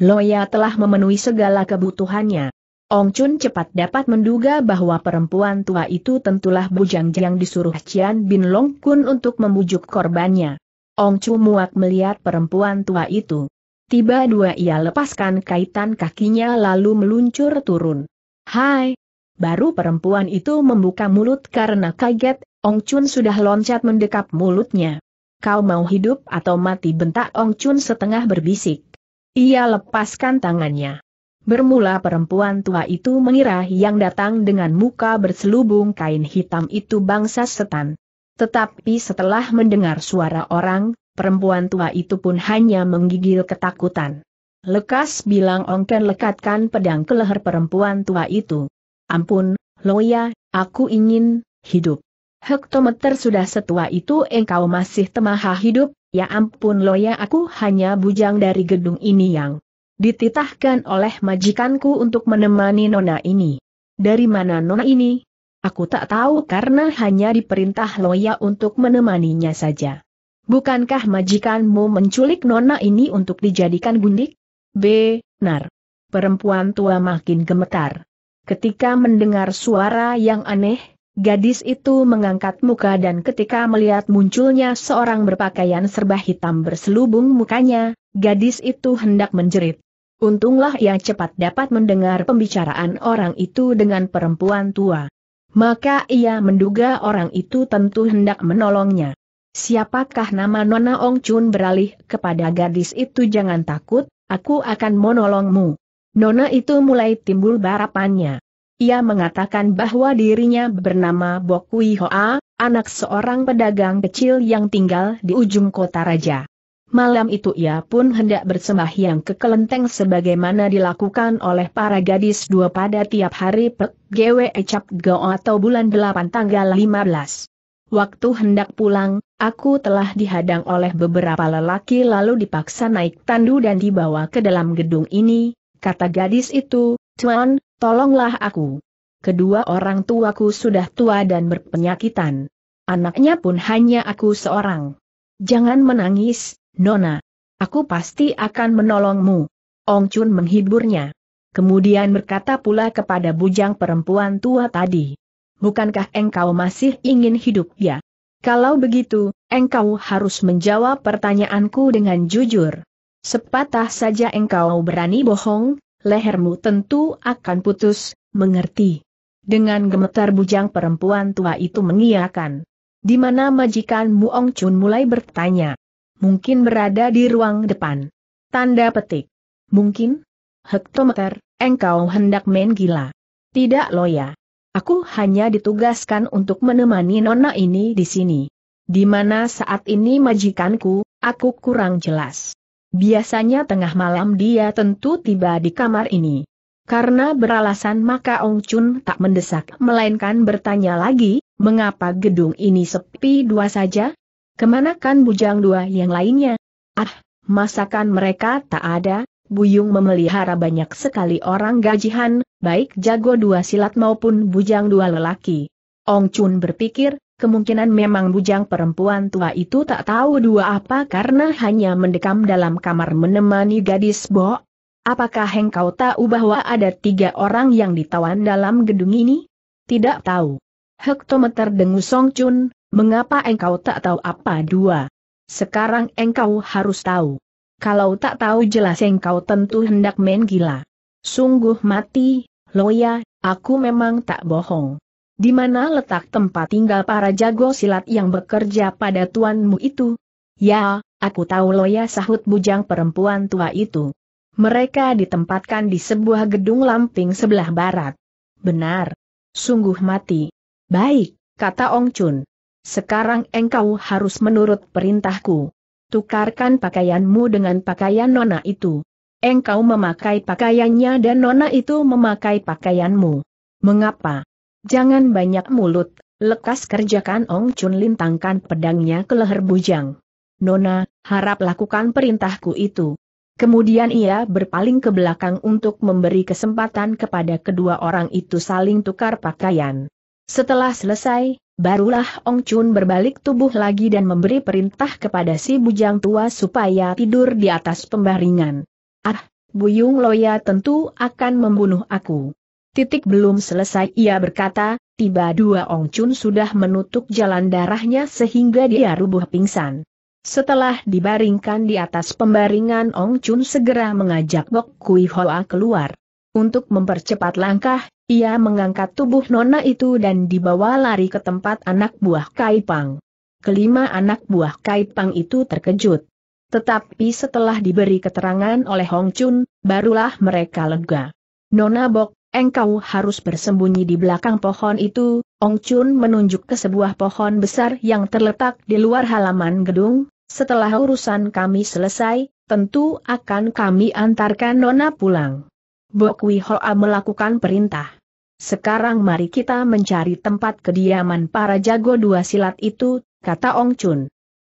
Loya telah memenuhi segala kebutuhannya. Ong Chun cepat dapat menduga bahwa perempuan tua itu tentulah bujang yang disuruh Cian Bin Long Kun untuk membujuk korbannya. Ong Chu muak melihat perempuan tua itu. Tiba dua ia lepaskan kaitan kakinya lalu meluncur turun. Hai! Baru perempuan itu membuka mulut karena kaget, Ong Chun sudah loncat mendekap mulutnya. Kau mau hidup atau mati bentak Ong Chun setengah berbisik. Ia lepaskan tangannya. Bermula perempuan tua itu mengira yang datang dengan muka berselubung kain hitam itu bangsa setan. Tetapi setelah mendengar suara orang, perempuan tua itu pun hanya menggigil ketakutan. Lekas bilang Ongken lekatkan pedang ke leher perempuan tua itu. Ampun, Loya, aku ingin hidup. Hektometer sudah setua itu engkau masih temaha hidup, ya ampun Loya aku hanya bujang dari gedung ini yang dititahkan oleh majikanku untuk menemani nona ini. Dari mana nona ini? Aku tak tahu karena hanya diperintah Loya untuk menemaninya saja. Bukankah majikanmu menculik nona ini untuk dijadikan gundik? Benar. Perempuan tua makin gemetar. Ketika mendengar suara yang aneh, gadis itu mengangkat muka dan ketika melihat munculnya seorang berpakaian serba hitam berselubung mukanya, gadis itu hendak menjerit. Untunglah ia cepat dapat mendengar pembicaraan orang itu dengan perempuan tua. Maka ia menduga orang itu tentu hendak menolongnya. Siapakah nama Nona Ong Chun beralih kepada gadis itu jangan takut, aku akan menolongmu. Nona itu mulai timbul barapannya. Ia mengatakan bahwa dirinya bernama Bokui Hoa, anak seorang pedagang kecil yang tinggal di ujung kota raja. Malam itu ia pun hendak bersembahyang ke kelenteng sebagaimana dilakukan oleh para gadis dua pada tiap hari Pek GW Ecap Go atau bulan 8 tanggal 15. Waktu hendak pulang, aku telah dihadang oleh beberapa lelaki lalu dipaksa naik tandu dan dibawa ke dalam gedung ini, kata gadis itu, Tuan, tolonglah aku. Kedua orang tuaku sudah tua dan berpenyakitan. Anaknya pun hanya aku seorang. Jangan menangis, Nona, aku pasti akan menolongmu. Ong Chun menghiburnya. Kemudian berkata pula kepada bujang perempuan tua tadi. Bukankah engkau masih ingin hidup ya? Kalau begitu, engkau harus menjawab pertanyaanku dengan jujur. Sepatah saja engkau berani bohong, lehermu tentu akan putus, mengerti. Dengan gemetar bujang perempuan tua itu mengiakan. Di mana majikanmu Ong Chun mulai bertanya mungkin berada di ruang depan. Tanda petik. Mungkin? Hektometer, engkau hendak main gila. Tidak loya. Aku hanya ditugaskan untuk menemani nona ini di sini. Di mana saat ini majikanku, aku kurang jelas. Biasanya tengah malam dia tentu tiba di kamar ini. Karena beralasan maka Ong Chun tak mendesak melainkan bertanya lagi, mengapa gedung ini sepi dua saja? Kemanakan bujang dua yang lainnya? Ah, masakan mereka tak ada, Buyung memelihara banyak sekali orang gajihan, baik jago dua silat maupun bujang dua lelaki. Ong Chun berpikir, kemungkinan memang bujang perempuan tua itu tak tahu dua apa karena hanya mendekam dalam kamar menemani gadis Bo. Apakah engkau tahu bahwa ada tiga orang yang ditawan dalam gedung ini? Tidak tahu. Hektometer dengus Song Chun, Mengapa engkau tak tahu apa dua? Sekarang engkau harus tahu. Kalau tak tahu jelas engkau tentu hendak main gila. Sungguh mati, Loya, aku memang tak bohong. Di mana letak tempat tinggal para jago silat yang bekerja pada tuanmu itu? Ya, aku tahu Loya sahut bujang perempuan tua itu. Mereka ditempatkan di sebuah gedung lamping sebelah barat. Benar. Sungguh mati. Baik, kata Ong Chun. Sekarang engkau harus menurut perintahku. Tukarkan pakaianmu dengan pakaian nona itu. Engkau memakai pakaiannya dan nona itu memakai pakaianmu. Mengapa? Jangan banyak mulut, lekas kerjakan Ong Chun lintangkan pedangnya ke leher bujang. Nona, harap lakukan perintahku itu. Kemudian ia berpaling ke belakang untuk memberi kesempatan kepada kedua orang itu saling tukar pakaian. Setelah selesai, Barulah Ong Chun berbalik tubuh lagi dan memberi perintah kepada si bujang tua supaya tidur di atas pembaringan. Ah, Buyung Loya tentu akan membunuh aku. Titik belum selesai ia berkata, tiba dua Ong Chun sudah menutup jalan darahnya sehingga dia rubuh pingsan. Setelah dibaringkan di atas pembaringan Ong Chun segera mengajak Bok Kui Hoa keluar. Untuk mempercepat langkah, ia mengangkat tubuh nona itu dan dibawa lari ke tempat anak buah Kaipang. Kelima anak buah Kaipang itu terkejut. Tetapi setelah diberi keterangan oleh Hong Chun, barulah mereka lega. Nona Bok, engkau harus bersembunyi di belakang pohon itu, Hong Chun menunjuk ke sebuah pohon besar yang terletak di luar halaman gedung, setelah urusan kami selesai, tentu akan kami antarkan Nona pulang. Bokwi Hoa melakukan perintah. Sekarang mari kita mencari tempat kediaman para jago dua silat itu, kata Ong Chun.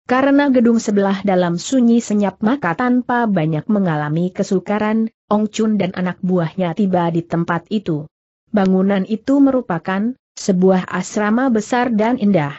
Karena gedung sebelah dalam sunyi senyap maka tanpa banyak mengalami kesukaran, Ong Chun dan anak buahnya tiba di tempat itu. Bangunan itu merupakan sebuah asrama besar dan indah.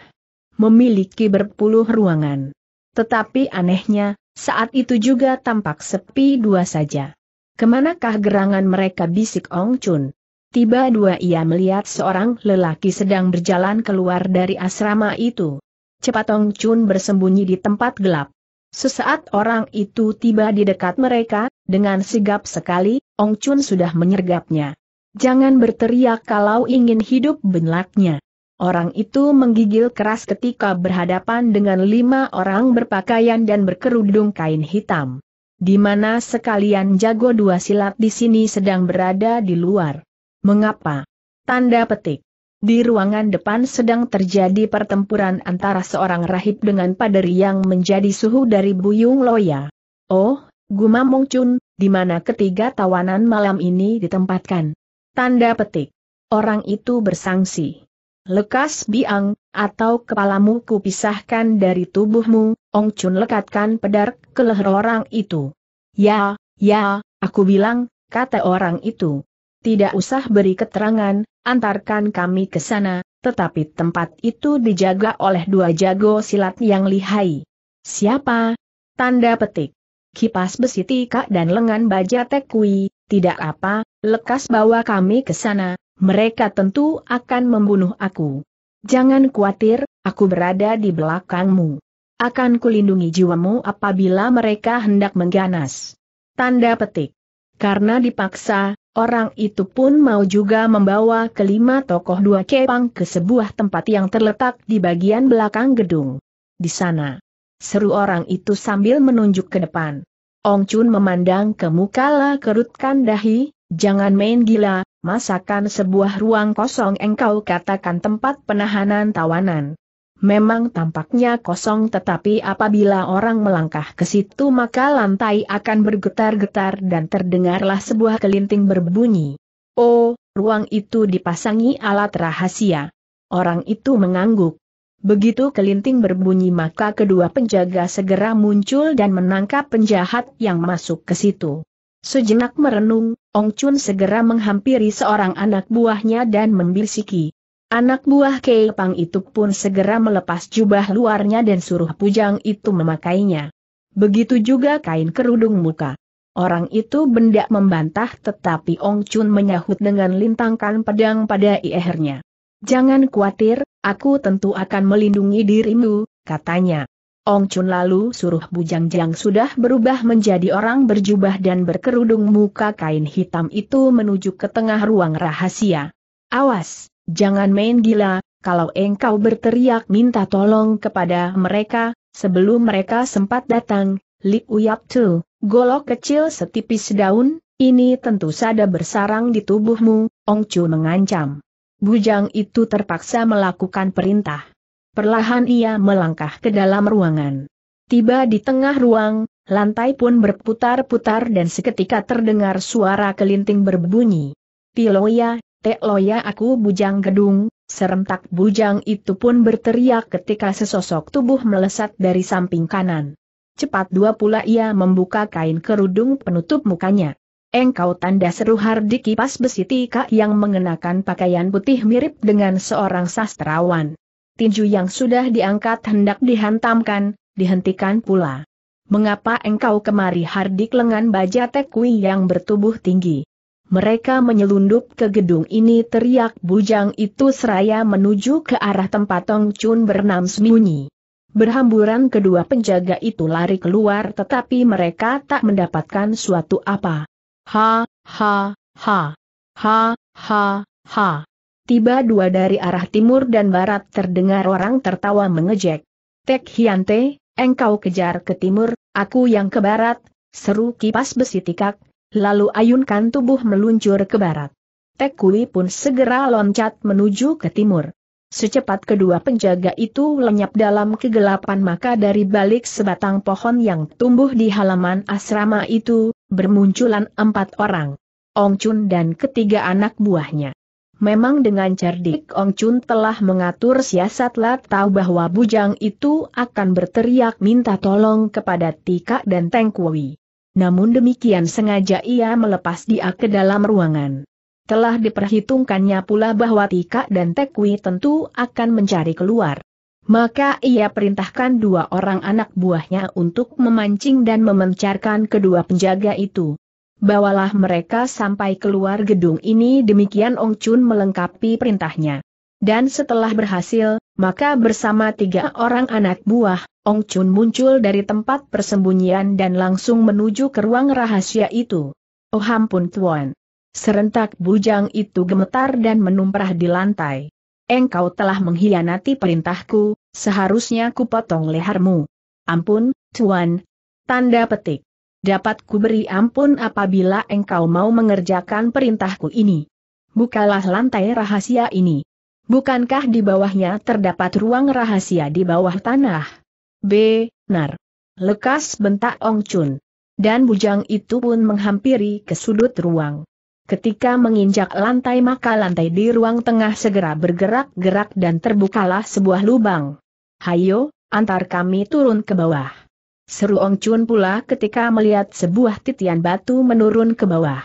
Memiliki berpuluh ruangan. Tetapi anehnya, saat itu juga tampak sepi dua saja. Kemanakah gerangan mereka bisik Ong Chun? Tiba dua ia melihat seorang lelaki sedang berjalan keluar dari asrama itu. Cepat Ong Chun bersembunyi di tempat gelap. Sesaat orang itu tiba di dekat mereka, dengan sigap sekali, Ong Chun sudah menyergapnya. Jangan berteriak kalau ingin hidup benlaknya. Orang itu menggigil keras ketika berhadapan dengan lima orang berpakaian dan berkerudung kain hitam di mana sekalian jago dua silat di sini sedang berada di luar. Mengapa? Tanda petik. Di ruangan depan sedang terjadi pertempuran antara seorang rahib dengan paderi yang menjadi suhu dari Buyung Loya. Oh, Guma Mongcun, di mana ketiga tawanan malam ini ditempatkan. Tanda petik. Orang itu bersangsi. Lekas biang, atau kepalamu kupisahkan dari tubuhmu, Ong Chun lekatkan pedar ke leher orang itu. Ya, ya, aku bilang, kata orang itu. Tidak usah beri keterangan, antarkan kami ke sana, tetapi tempat itu dijaga oleh dua jago silat yang lihai. Siapa? Tanda petik. Kipas besi tika dan lengan baja tekui, tidak apa, lekas bawa kami ke sana, mereka tentu akan membunuh aku. Jangan khawatir, aku berada di belakangmu. Akan kulindungi jiwamu apabila mereka hendak mengganas. Tanda petik. Karena dipaksa, orang itu pun mau juga membawa kelima tokoh dua kepang ke sebuah tempat yang terletak di bagian belakang gedung. Di sana. Seru orang itu sambil menunjuk ke depan. Ong Chun memandang ke Mukala kerutkan dahi, jangan main gila, masakan sebuah ruang kosong engkau katakan tempat penahanan tawanan. Memang tampaknya kosong tetapi apabila orang melangkah ke situ maka lantai akan bergetar-getar dan terdengarlah sebuah kelinting berbunyi. Oh, ruang itu dipasangi alat rahasia. Orang itu mengangguk. Begitu kelinting berbunyi maka kedua penjaga segera muncul dan menangkap penjahat yang masuk ke situ. Sejenak merenung, Ong Chun segera menghampiri seorang anak buahnya dan membisiki. Anak buah Kei Pang itu pun segera melepas jubah luarnya dan suruh pujang itu memakainya. Begitu juga kain kerudung muka. Orang itu benda membantah tetapi Ong Chun menyahut dengan lintangkan pedang pada ihernya. Jangan khawatir, aku tentu akan melindungi dirimu, katanya. Ong Chun lalu suruh Bujang Jang sudah berubah menjadi orang berjubah dan berkerudung muka kain hitam itu menuju ke tengah ruang rahasia. Awas, jangan main gila, kalau engkau berteriak minta tolong kepada mereka, sebelum mereka sempat datang, Li Uyap Tu, golok kecil setipis daun, ini tentu saja bersarang di tubuhmu, Ong Chun mengancam. Bujang itu terpaksa melakukan perintah. Perlahan ia melangkah ke dalam ruangan. Tiba di tengah ruang, lantai pun berputar-putar dan seketika terdengar suara kelinting berbunyi. Tiloya, tekloya aku bujang gedung, serentak bujang itu pun berteriak ketika sesosok tubuh melesat dari samping kanan. Cepat dua pula ia membuka kain kerudung penutup mukanya. Engkau tanda seru Hardi kipas besi tika yang mengenakan pakaian putih mirip dengan seorang sastrawan tinju yang sudah diangkat hendak dihantamkan, dihentikan pula. Mengapa engkau kemari hardik lengan baja tekwi yang bertubuh tinggi? Mereka menyelundup ke gedung ini teriak bujang itu seraya menuju ke arah tempat Tong Chun bernam sembunyi. Berhamburan kedua penjaga itu lari keluar tetapi mereka tak mendapatkan suatu apa. Ha, ha, ha. Ha, ha, ha tiba dua dari arah timur dan barat terdengar orang tertawa mengejek. Tek Hyante, engkau kejar ke timur, aku yang ke barat, seru kipas besi tikak, lalu ayunkan tubuh meluncur ke barat. Tek Kui pun segera loncat menuju ke timur. Secepat kedua penjaga itu lenyap dalam kegelapan maka dari balik sebatang pohon yang tumbuh di halaman asrama itu, bermunculan empat orang. Ong Chun dan ketiga anak buahnya. Memang dengan cerdik Ong Chun telah mengatur siasat lah tahu bahwa bujang itu akan berteriak minta tolong kepada Tika dan Teng Kui. Namun demikian sengaja ia melepas dia ke dalam ruangan. Telah diperhitungkannya pula bahwa Tika dan Teng tentu akan mencari keluar. Maka ia perintahkan dua orang anak buahnya untuk memancing dan memencarkan kedua penjaga itu bawalah mereka sampai keluar gedung ini demikian Ong Chun melengkapi perintahnya. Dan setelah berhasil, maka bersama tiga orang anak buah, Ong Chun muncul dari tempat persembunyian dan langsung menuju ke ruang rahasia itu. Oh ampun tuan! Serentak bujang itu gemetar dan menumprah di lantai. Engkau telah mengkhianati perintahku, seharusnya kupotong lehermu. Ampun, tuan. Tanda petik dapat ku beri ampun apabila engkau mau mengerjakan perintahku ini. Bukalah lantai rahasia ini. Bukankah di bawahnya terdapat ruang rahasia di bawah tanah? B. Nar. Lekas bentak Ong Chun. Dan bujang itu pun menghampiri ke sudut ruang. Ketika menginjak lantai maka lantai di ruang tengah segera bergerak-gerak dan terbukalah sebuah lubang. Hayo, antar kami turun ke bawah. Seru Ong Chun pula ketika melihat sebuah titian batu menurun ke bawah.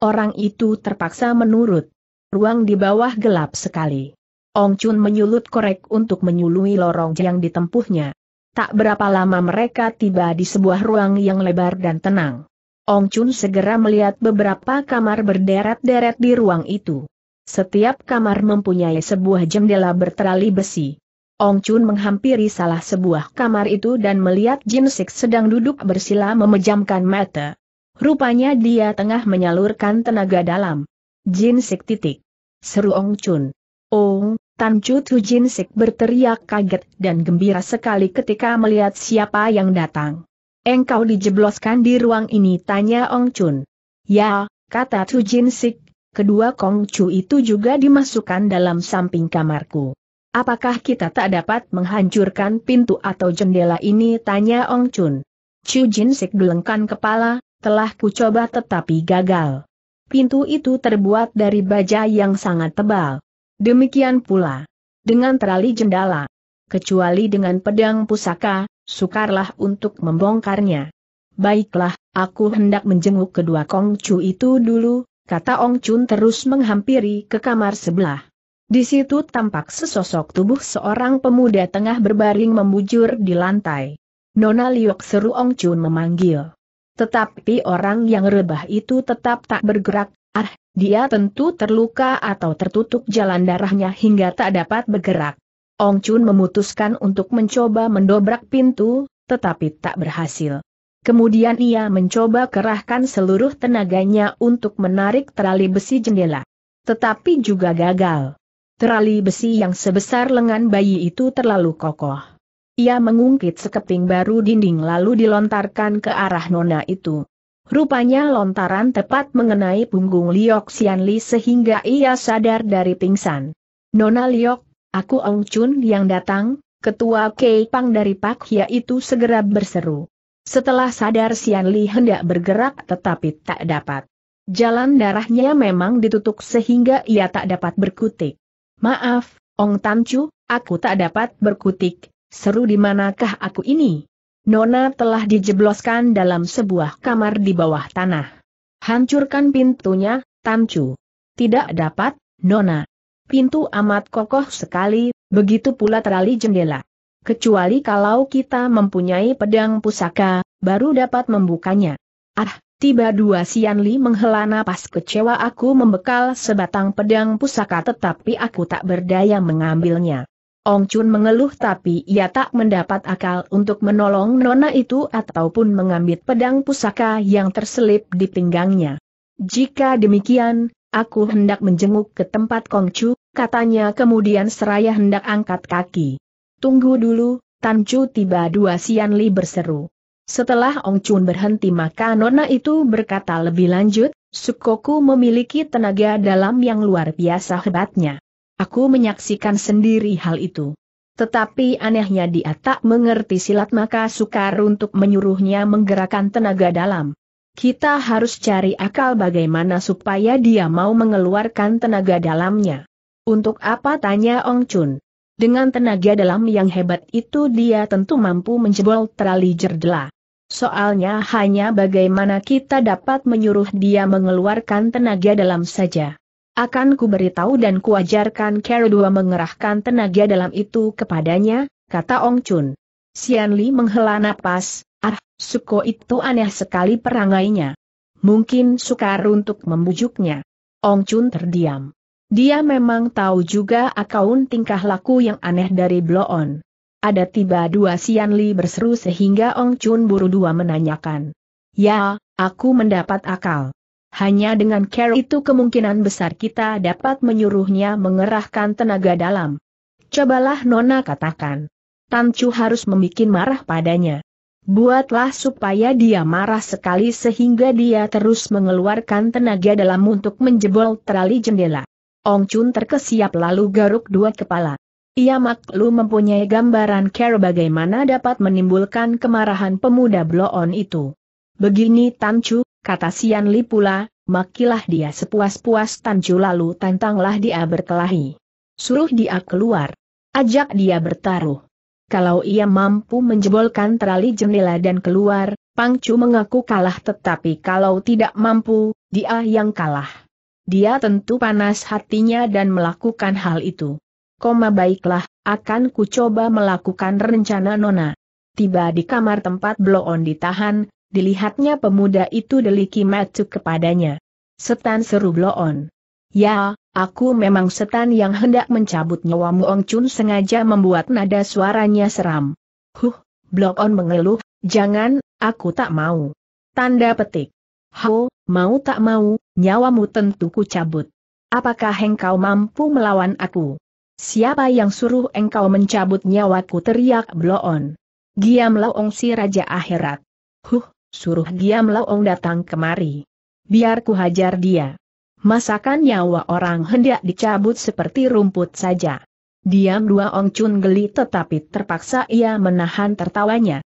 Orang itu terpaksa menurut. Ruang di bawah gelap sekali. Ong Chun menyulut korek untuk menyului lorong yang ditempuhnya. Tak berapa lama mereka tiba di sebuah ruang yang lebar dan tenang. Ong Chun segera melihat beberapa kamar berderet-deret di ruang itu. Setiap kamar mempunyai sebuah jendela berterali besi. Ong Chun menghampiri salah sebuah kamar itu dan melihat Jin Sik sedang duduk bersila memejamkan mata. Rupanya dia tengah menyalurkan tenaga dalam. Jin Sik titik. Seru Ong Chun. Ong, Tan Chu Tu Jin Sik berteriak kaget dan gembira sekali ketika melihat siapa yang datang. Engkau dijebloskan di ruang ini tanya Ong Chun. Ya, kata Tu Jin Sik, kedua Kong Chu itu juga dimasukkan dalam samping kamarku. Apakah kita tak dapat menghancurkan pintu atau jendela ini? Tanya Ong Chun. Chu Jin Sik gelengkan kepala, telah kucoba tetapi gagal. Pintu itu terbuat dari baja yang sangat tebal. Demikian pula. Dengan terali jendela. Kecuali dengan pedang pusaka, sukarlah untuk membongkarnya. Baiklah, aku hendak menjenguk kedua Kong Chu itu dulu, kata Ong Chun terus menghampiri ke kamar sebelah. Di situ tampak sesosok tubuh seorang pemuda tengah berbaring membujur di lantai. Nona Liok seru Ong Chun memanggil. Tetapi orang yang rebah itu tetap tak bergerak, ah, dia tentu terluka atau tertutup jalan darahnya hingga tak dapat bergerak. Ong Chun memutuskan untuk mencoba mendobrak pintu, tetapi tak berhasil. Kemudian ia mencoba kerahkan seluruh tenaganya untuk menarik terali besi jendela. Tetapi juga gagal. Terali besi yang sebesar lengan bayi itu terlalu kokoh. Ia mengungkit sekeping baru dinding lalu dilontarkan ke arah nona itu. Rupanya lontaran tepat mengenai punggung Liok Xianli sehingga ia sadar dari pingsan. Nona Liok, aku Ong Chun yang datang, ketua Kei Pang dari Pak Hia itu segera berseru. Setelah sadar Xianli hendak bergerak tetapi tak dapat. Jalan darahnya memang ditutup sehingga ia tak dapat berkutik. Maaf, Ong Tancu, aku tak dapat berkutik, seru di manakah aku ini? Nona telah dijebloskan dalam sebuah kamar di bawah tanah. Hancurkan pintunya, Tancu. Tidak dapat, Nona. Pintu amat kokoh sekali, begitu pula terali jendela. Kecuali kalau kita mempunyai pedang pusaka, baru dapat membukanya. Ah, Tiba dua Sian Li menghela napas kecewa aku membekal sebatang pedang pusaka tetapi aku tak berdaya mengambilnya. Ong Chun mengeluh tapi ia tak mendapat akal untuk menolong nona itu ataupun mengambil pedang pusaka yang terselip di pinggangnya. Jika demikian, aku hendak menjenguk ke tempat Kong Chu, katanya kemudian seraya hendak angkat kaki. Tunggu dulu, Tan Chu tiba dua Sian Li berseru. Setelah Ong Chun berhenti maka nona itu berkata lebih lanjut, Sukoku memiliki tenaga dalam yang luar biasa hebatnya. Aku menyaksikan sendiri hal itu. Tetapi anehnya dia tak mengerti silat maka sukar untuk menyuruhnya menggerakkan tenaga dalam. Kita harus cari akal bagaimana supaya dia mau mengeluarkan tenaga dalamnya. Untuk apa tanya Ong Chun? Dengan tenaga dalam yang hebat itu dia tentu mampu menjebol terali jerdela. Soalnya hanya bagaimana kita dapat menyuruh dia mengeluarkan tenaga dalam saja. Akan ku beritahu dan kuajarkan Carol dua mengerahkan tenaga dalam itu kepadanya, kata Ong Chun. Sian Li menghela napas, ah, Suko itu aneh sekali perangainya. Mungkin sukar untuk membujuknya. Ong Chun terdiam. Dia memang tahu juga akun tingkah laku yang aneh dari Bloon ada tiba dua Sian Li berseru sehingga Ong Chun buru dua menanyakan. Ya, aku mendapat akal. Hanya dengan care itu kemungkinan besar kita dapat menyuruhnya mengerahkan tenaga dalam. Cobalah Nona katakan. Tan Chu harus membuat marah padanya. Buatlah supaya dia marah sekali sehingga dia terus mengeluarkan tenaga dalam untuk menjebol terali jendela. Ong Chun terkesiap lalu garuk dua kepala. Ia maklum mempunyai gambaran care bagaimana dapat menimbulkan kemarahan pemuda bloon itu. Begini tancu, kata Sian Li pula, makilah dia sepuas-puas Tan lalu tantanglah dia berkelahi. Suruh dia keluar. Ajak dia bertaruh. Kalau ia mampu menjebolkan terali jendela dan keluar, Pangcu mengaku kalah tetapi kalau tidak mampu, dia yang kalah. Dia tentu panas hatinya dan melakukan hal itu koma baiklah, akan ku coba melakukan rencana Nona. Tiba di kamar tempat Bloon ditahan, dilihatnya pemuda itu deliki matu kepadanya. Setan seru Bloon. Ya, aku memang setan yang hendak mencabut nyawa Ong Chun sengaja membuat nada suaranya seram. Huh, Bloon mengeluh, jangan, aku tak mau. Tanda petik. Ho, mau tak mau, nyawamu tentu ku cabut. Apakah engkau mampu melawan aku? Siapa yang suruh engkau mencabut nyawaku teriak Bloon. Giam Laong si Raja Akhirat. Huh, suruh Giam Laong datang kemari. Biar ku hajar dia. Masakan nyawa orang hendak dicabut seperti rumput saja. Diam dua Ong Chun geli tetapi terpaksa ia menahan tertawanya.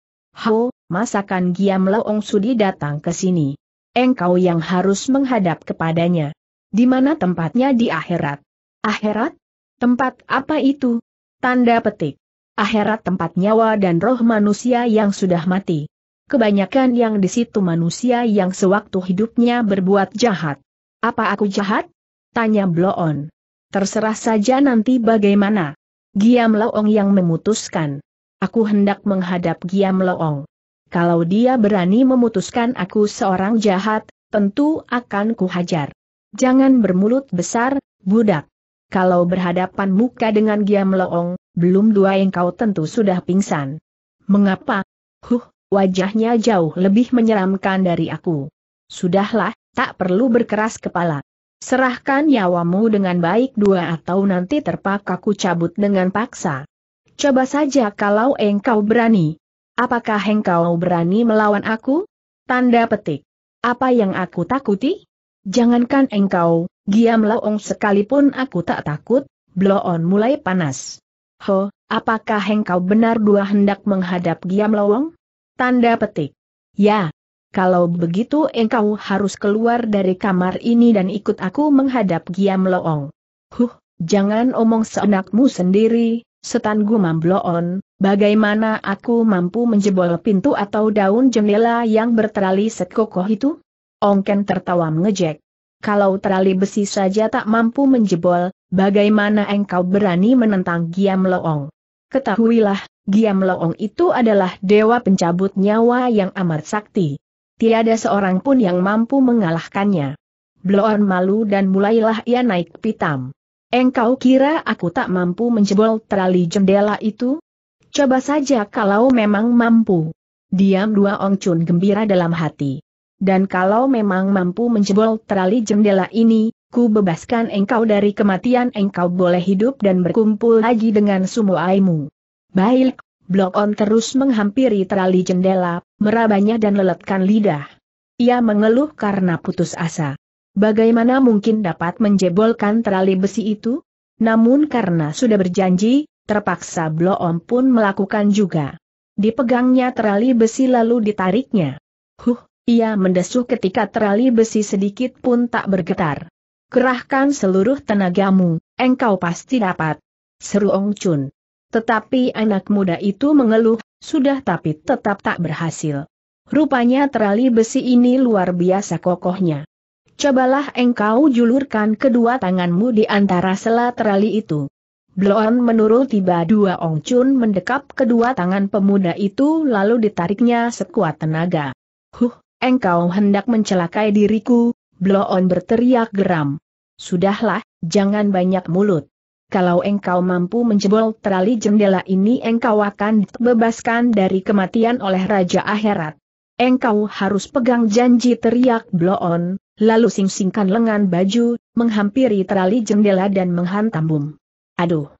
Ho, masakan Giam Laong Sudi datang ke sini. Engkau yang harus menghadap kepadanya. Di mana tempatnya di akhirat? Akhirat? Tempat apa itu? Tanda petik. Akhirat tempat nyawa dan roh manusia yang sudah mati. Kebanyakan yang di situ manusia yang sewaktu hidupnya berbuat jahat. Apa aku jahat? Tanya Bloon. Terserah saja nanti bagaimana. Giam Loong yang memutuskan. Aku hendak menghadap Giam Loong. Kalau dia berani memutuskan aku seorang jahat, tentu akan kuhajar. Jangan bermulut besar, budak kalau berhadapan muka dengan Giam Loong, belum dua engkau tentu sudah pingsan. Mengapa? Huh, wajahnya jauh lebih menyeramkan dari aku. Sudahlah, tak perlu berkeras kepala. Serahkan nyawamu dengan baik dua atau nanti terpaksa ku cabut dengan paksa. Coba saja kalau engkau berani. Apakah engkau berani melawan aku? Tanda petik. Apa yang aku takuti? Jangankan engkau, Giam Laong sekalipun aku tak takut, Bloon mulai panas. Ho, apakah engkau benar dua hendak menghadap Giam Laong? Tanda petik. Ya. Kalau begitu engkau harus keluar dari kamar ini dan ikut aku menghadap Giam Laong. Huh, jangan omong seenakmu sendiri, setan gumam Bloon, bagaimana aku mampu menjebol pintu atau daun jendela yang berterali sekokoh itu? Ongken tertawa mengejek kalau terali besi saja tak mampu menjebol, bagaimana engkau berani menentang Giam Loong? Ketahuilah, Giam Loong itu adalah dewa pencabut nyawa yang amat sakti. Tiada seorang pun yang mampu mengalahkannya. Bloon malu dan mulailah ia naik pitam. Engkau kira aku tak mampu menjebol terali jendela itu? Coba saja kalau memang mampu. Diam dua Ong Chun gembira dalam hati dan kalau memang mampu menjebol terali jendela ini, ku bebaskan engkau dari kematian engkau boleh hidup dan berkumpul lagi dengan aimu. Baik, Blok On terus menghampiri terali jendela, merabanya dan leletkan lidah. Ia mengeluh karena putus asa. Bagaimana mungkin dapat menjebolkan terali besi itu? Namun karena sudah berjanji, terpaksa Blok On pun melakukan juga. Dipegangnya terali besi lalu ditariknya. Huh, ia mendesuh ketika terali besi sedikit pun tak bergetar. Kerahkan seluruh tenagamu, engkau pasti dapat. Seru Ong Chun. Tetapi anak muda itu mengeluh, sudah tapi tetap tak berhasil. Rupanya terali besi ini luar biasa kokohnya. Cobalah engkau julurkan kedua tanganmu di antara sela terali itu. Bloon menurut tiba dua Ong Chun mendekap kedua tangan pemuda itu lalu ditariknya sekuat tenaga. Huh, engkau hendak mencelakai diriku, Bloon berteriak geram. Sudahlah, jangan banyak mulut. Kalau engkau mampu menjebol terali jendela ini engkau akan dibebaskan dari kematian oleh Raja Akhirat. Engkau harus pegang janji teriak Bloon, lalu sing-singkan lengan baju, menghampiri terali jendela dan menghantam bum. Aduh!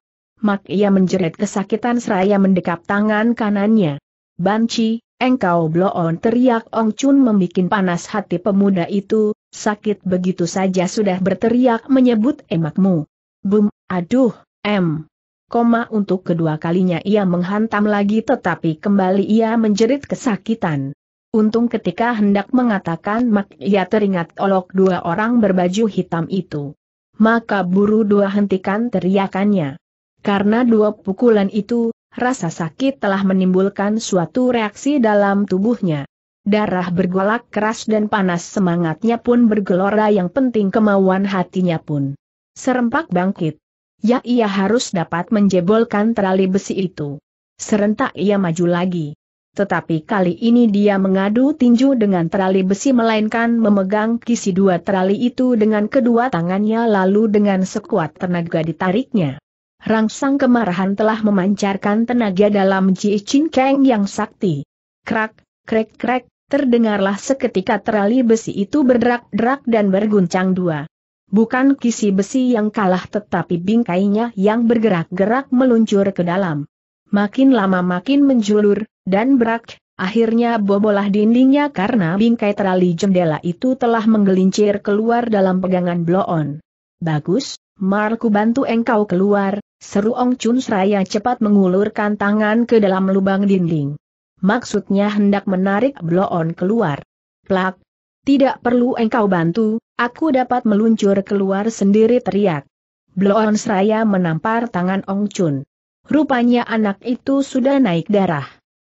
Mak ia menjerit kesakitan seraya mendekap tangan kanannya. Banci, Engkau bloon teriak Ong Chun membuat panas hati pemuda itu, sakit begitu saja sudah berteriak menyebut emakmu. Bum, aduh, em. Koma untuk kedua kalinya ia menghantam lagi tetapi kembali ia menjerit kesakitan. Untung ketika hendak mengatakan mak ia teringat olok dua orang berbaju hitam itu. Maka buru dua hentikan teriakannya. Karena dua pukulan itu, Rasa sakit telah menimbulkan suatu reaksi dalam tubuhnya. Darah bergolak keras dan panas semangatnya pun bergelora yang penting kemauan hatinya pun. Serempak bangkit. Ya ia harus dapat menjebolkan terali besi itu. Serentak ia maju lagi. Tetapi kali ini dia mengadu tinju dengan terali besi melainkan memegang kisi dua terali itu dengan kedua tangannya lalu dengan sekuat tenaga ditariknya rangsang kemarahan telah memancarkan tenaga dalam Ji Chin Kang yang sakti. Krak, krek krek, terdengarlah seketika terali besi itu berderak-derak dan berguncang dua. Bukan kisi besi yang kalah tetapi bingkainya yang bergerak-gerak meluncur ke dalam. Makin lama makin menjulur, dan berak, Akhirnya bobolah dindingnya karena bingkai terali jendela itu telah menggelincir keluar dalam pegangan bloon. Bagus, Marku bantu engkau keluar, seru Ong Chun Seraya cepat mengulurkan tangan ke dalam lubang dinding. Maksudnya hendak menarik bloon keluar. Plak! Tidak perlu engkau bantu, aku dapat meluncur keluar sendiri teriak. Bloon Seraya menampar tangan Ong Chun. Rupanya anak itu sudah naik darah.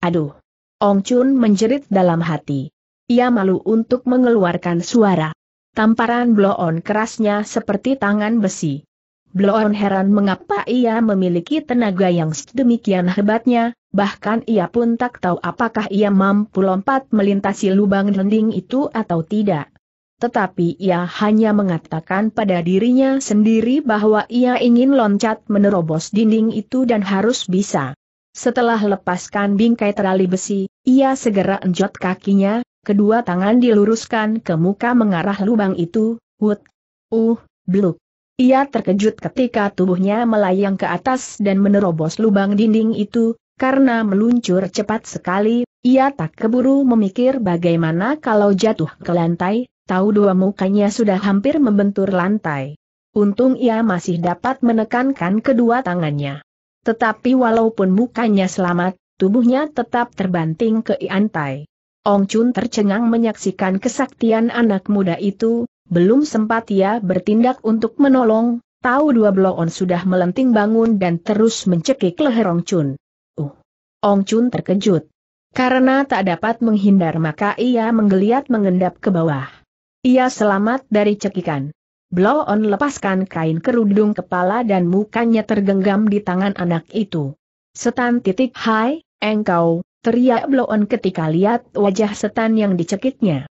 Aduh! Ong Chun menjerit dalam hati. Ia malu untuk mengeluarkan suara. Tamparan Bloon kerasnya seperti tangan besi. Bloon heran mengapa ia memiliki tenaga yang sedemikian hebatnya, bahkan ia pun tak tahu apakah ia mampu lompat melintasi lubang dinding itu atau tidak. Tetapi ia hanya mengatakan pada dirinya sendiri bahwa ia ingin loncat menerobos dinding itu dan harus bisa. Setelah lepaskan bingkai terali besi, ia segera enjot kakinya, kedua tangan diluruskan ke muka mengarah lubang itu, wut, uh, bluk. Ia terkejut ketika tubuhnya melayang ke atas dan menerobos lubang dinding itu, karena meluncur cepat sekali, ia tak keburu memikir bagaimana kalau jatuh ke lantai, tahu dua mukanya sudah hampir membentur lantai. Untung ia masih dapat menekankan kedua tangannya. Tetapi walaupun mukanya selamat, tubuhnya tetap terbanting ke lantai. Ong Chun tercengang menyaksikan kesaktian anak muda itu, belum sempat ia bertindak untuk menolong, tahu dua bloon sudah melenting bangun dan terus mencekik leher Ong Chun. Uh. Ong Chun terkejut. Karena tak dapat menghindar maka ia menggeliat mengendap ke bawah. Ia selamat dari cekikan. Bloon lepaskan kain kerudung kepala dan mukanya tergenggam di tangan anak itu. Setan titik hai, engkau, teriak Bloon ketika lihat wajah setan yang dicekiknya.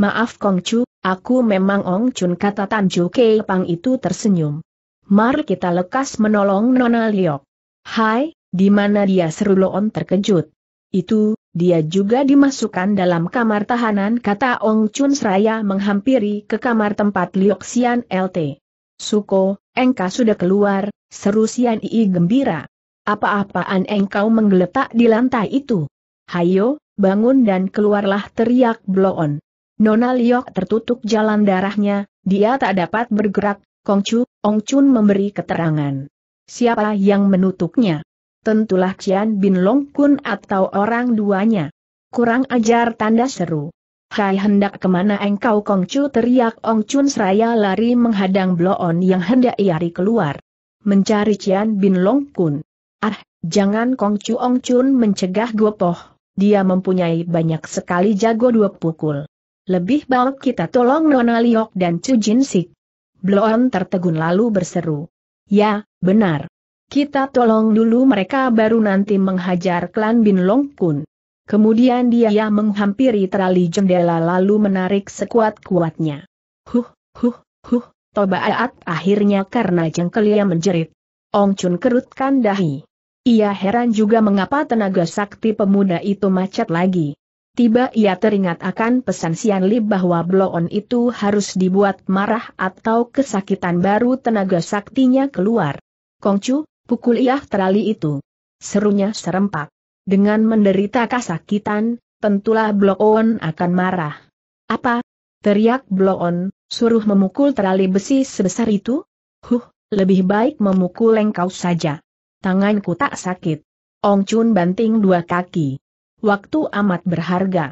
Maaf Kong Chu, aku memang Ong Chun kata Tan Kei Pang itu tersenyum. Mari kita lekas menolong Nona Liok. Hai, di mana dia seru Bloon terkejut. Itu, dia juga dimasukkan dalam kamar tahanan kata Ong Chun seraya menghampiri ke kamar tempat Liok Sian LT. Suko, Engka sudah keluar, seru Sian Ii gembira. Apa-apaan engkau menggeletak di lantai itu? Hayo, bangun dan keluarlah teriak Bloon. Nona Liok tertutup jalan darahnya, dia tak dapat bergerak, Kongcu, Ongcun memberi keterangan. Siapa yang menutupnya? Tentulah Cian Bin Long Kun atau orang duanya. Kurang ajar tanda seru. Hai hendak kemana engkau Kongcu teriak Ongcun seraya lari menghadang Bloon yang hendak iari keluar. Mencari Cian Bin Long Kun. Ah, jangan Kong Ong Chun mencegah Gopoh. Dia mempunyai banyak sekali jago dua pukul. Lebih baik kita tolong Nona Liok dan Chu Jin Sik. Bloon tertegun lalu berseru. Ya, benar. Kita tolong dulu mereka baru nanti menghajar klan Bin Long Kun. Kemudian dia ya menghampiri terali jendela lalu menarik sekuat-kuatnya. Huh, huh, huh, Tobaat akhirnya karena jengkelia menjerit. Ong Chun kerutkan dahi. Ia heran juga mengapa tenaga sakti pemuda itu macet lagi. Tiba ia teringat akan pesan Sian Li bahwa bloon itu harus dibuat marah atau kesakitan baru tenaga saktinya keluar. Kongcu, pukul ia terali itu. Serunya serempak. Dengan menderita kesakitan, tentulah bloon akan marah. Apa? Teriak bloon, suruh memukul terali besi sebesar itu? Huh, lebih baik memukul engkau saja tanganku tak sakit. Ong Chun banting dua kaki. Waktu amat berharga.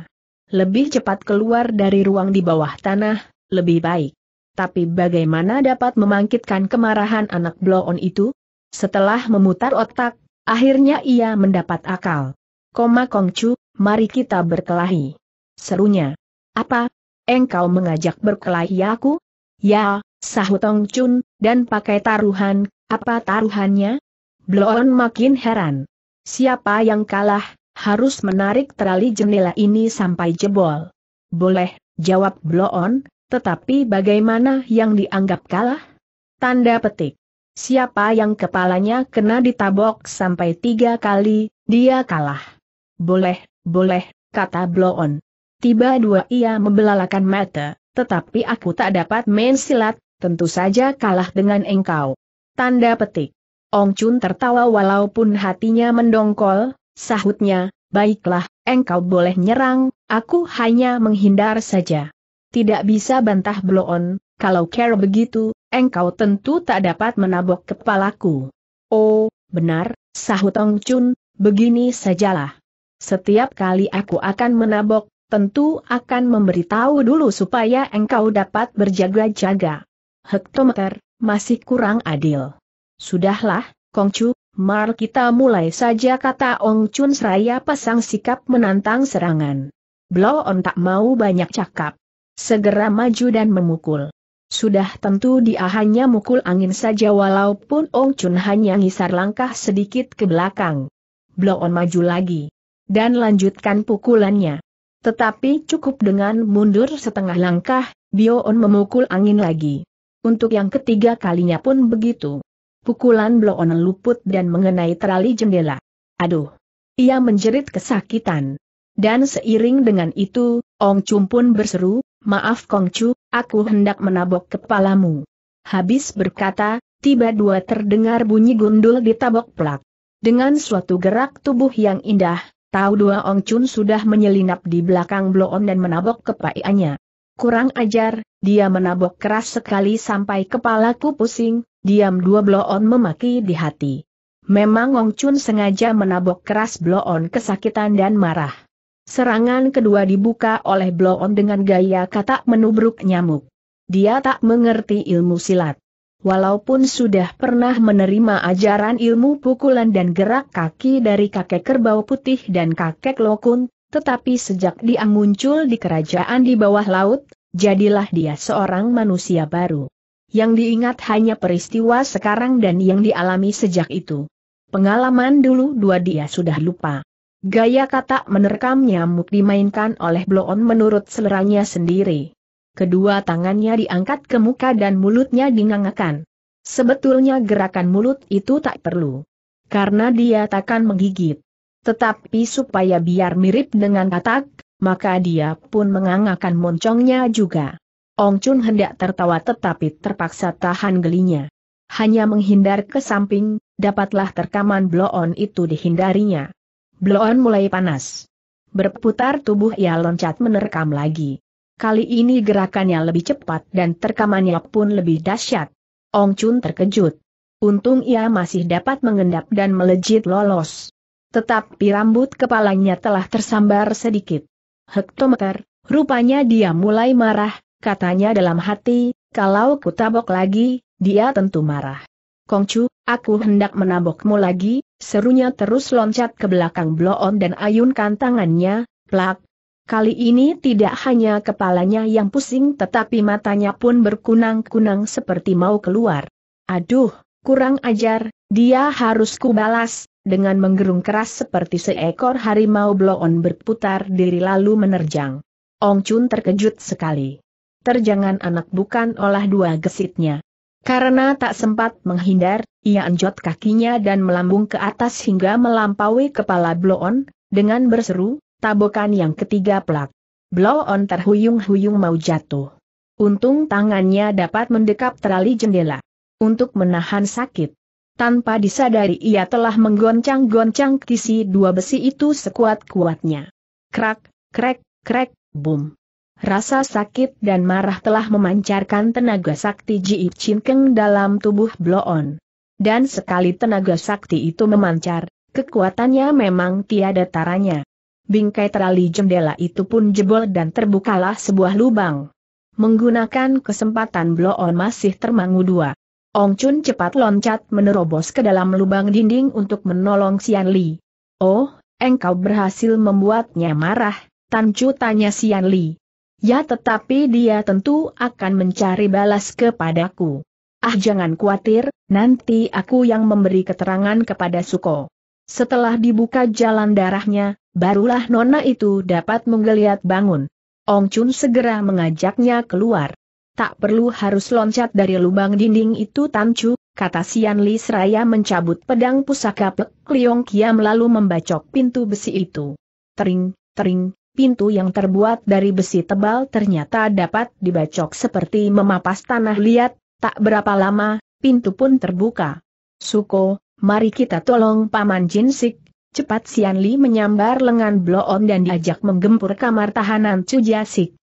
Lebih cepat keluar dari ruang di bawah tanah, lebih baik. Tapi bagaimana dapat memangkitkan kemarahan anak bloon itu? Setelah memutar otak, akhirnya ia mendapat akal. Koma Chu, mari kita berkelahi. Serunya. Apa? Engkau mengajak berkelahi aku? Ya, sahut Ong Chun, dan pakai taruhan, apa taruhannya? Bloon makin heran. Siapa yang kalah, harus menarik terali jendela ini sampai jebol. Boleh, jawab Bloon, tetapi bagaimana yang dianggap kalah? Tanda petik. Siapa yang kepalanya kena ditabok sampai tiga kali, dia kalah. Boleh, boleh, kata Bloon. Tiba dua ia membelalakan mata, tetapi aku tak dapat main silat, tentu saja kalah dengan engkau. Tanda petik. Ong Chun tertawa walaupun hatinya mendongkol, sahutnya, baiklah, engkau boleh nyerang, aku hanya menghindar saja. Tidak bisa bantah bloon, kalau care begitu, engkau tentu tak dapat menabok kepalaku. Oh, benar, sahut Ong Chun, begini sajalah. Setiap kali aku akan menabok, tentu akan memberitahu dulu supaya engkau dapat berjaga-jaga. Hektometer, masih kurang adil. Sudahlah, Kongcu, mar kita mulai saja kata Ong Chun seraya pasang sikap menantang serangan. Blow on tak mau banyak cakap. Segera maju dan memukul. Sudah tentu dia hanya mukul angin saja walaupun Ong Chun hanya ngisar langkah sedikit ke belakang. Blow on maju lagi. Dan lanjutkan pukulannya. Tetapi cukup dengan mundur setengah langkah, Bio On memukul angin lagi. Untuk yang ketiga kalinya pun begitu pukulan bloon luput dan mengenai terali jendela. Aduh! Ia menjerit kesakitan. Dan seiring dengan itu, Ong Chum pun berseru, Maaf Kong Chu, aku hendak menabok kepalamu. Habis berkata, tiba dua terdengar bunyi gundul di tabok plak. Dengan suatu gerak tubuh yang indah, tahu dua Ong Chun sudah menyelinap di belakang Bloon dan menabok kepaiannya. Kurang ajar, dia menabok keras sekali sampai kepalaku pusing, Diam dua bloon memaki di hati. Memang Ong Chun sengaja menabok keras bloon kesakitan dan marah. Serangan kedua dibuka oleh bloon dengan gaya kata menubruk nyamuk. Dia tak mengerti ilmu silat. Walaupun sudah pernah menerima ajaran ilmu pukulan dan gerak kaki dari kakek kerbau putih dan kakek lokun, tetapi sejak dia muncul di kerajaan di bawah laut, jadilah dia seorang manusia baru yang diingat hanya peristiwa sekarang dan yang dialami sejak itu. Pengalaman dulu dua dia sudah lupa. Gaya kata menerkam nyamuk dimainkan oleh Bloon menurut seleranya sendiri. Kedua tangannya diangkat ke muka dan mulutnya dingangakan. Sebetulnya gerakan mulut itu tak perlu. Karena dia takkan menggigit. Tetapi supaya biar mirip dengan katak, maka dia pun mengangakan moncongnya juga. Ong Chun hendak tertawa tetapi terpaksa tahan gelinya. Hanya menghindar ke samping, dapatlah terkaman bloon itu dihindarinya. Bloon mulai panas. Berputar tubuh ia loncat menerkam lagi. Kali ini gerakannya lebih cepat dan terkamannya pun lebih dahsyat. Ong Chun terkejut. Untung ia masih dapat mengendap dan melejit lolos. Tetapi rambut kepalanya telah tersambar sedikit. Hektometer, rupanya dia mulai marah, katanya dalam hati, kalau ku tabok lagi, dia tentu marah. Kongcu, aku hendak menabokmu lagi, serunya terus loncat ke belakang bloon dan ayunkan tangannya, plak. Kali ini tidak hanya kepalanya yang pusing tetapi matanya pun berkunang-kunang seperti mau keluar. Aduh, kurang ajar, dia harus kubalas, dengan menggerung keras seperti seekor harimau bloon berputar diri lalu menerjang. Ong Chun terkejut sekali. Terjangan anak bukan olah dua gesitnya. Karena tak sempat menghindar, ia anjot kakinya dan melambung ke atas hingga melampaui kepala Bloon, dengan berseru, tabokan yang ketiga pelak. Bloon terhuyung-huyung mau jatuh. Untung tangannya dapat mendekap terali jendela. Untuk menahan sakit. Tanpa disadari ia telah menggoncang-goncang kisi dua besi itu sekuat-kuatnya. Krak, krek, krek, boom. Rasa sakit dan marah telah memancarkan tenaga sakti Ji Keng dalam tubuh Bloon. Dan sekali tenaga sakti itu memancar, kekuatannya memang tiada taranya. Bingkai terali jendela itu pun jebol dan terbukalah sebuah lubang. Menggunakan kesempatan Bloon masih termangu dua. Ong Chun cepat loncat menerobos ke dalam lubang dinding untuk menolong Xian Li. Oh, engkau berhasil membuatnya marah, Tan Chu tanya Xian Li. Ya tetapi dia tentu akan mencari balas kepadaku. Ah jangan khawatir, nanti aku yang memberi keterangan kepada Suko. Setelah dibuka jalan darahnya, barulah nona itu dapat menggeliat bangun. Ong Chun segera mengajaknya keluar. Tak perlu harus loncat dari lubang dinding itu Tancu, kata Sian Li seraya mencabut pedang pusaka Pek Liong Kiam lalu membacok pintu besi itu. Tering, tering, pintu yang terbuat dari besi tebal ternyata dapat dibacok seperti memapas tanah liat, tak berapa lama, pintu pun terbuka. Suko, mari kita tolong Paman Jinsik, cepat Sian Li menyambar lengan Bloon dan diajak menggempur kamar tahanan Cujasik.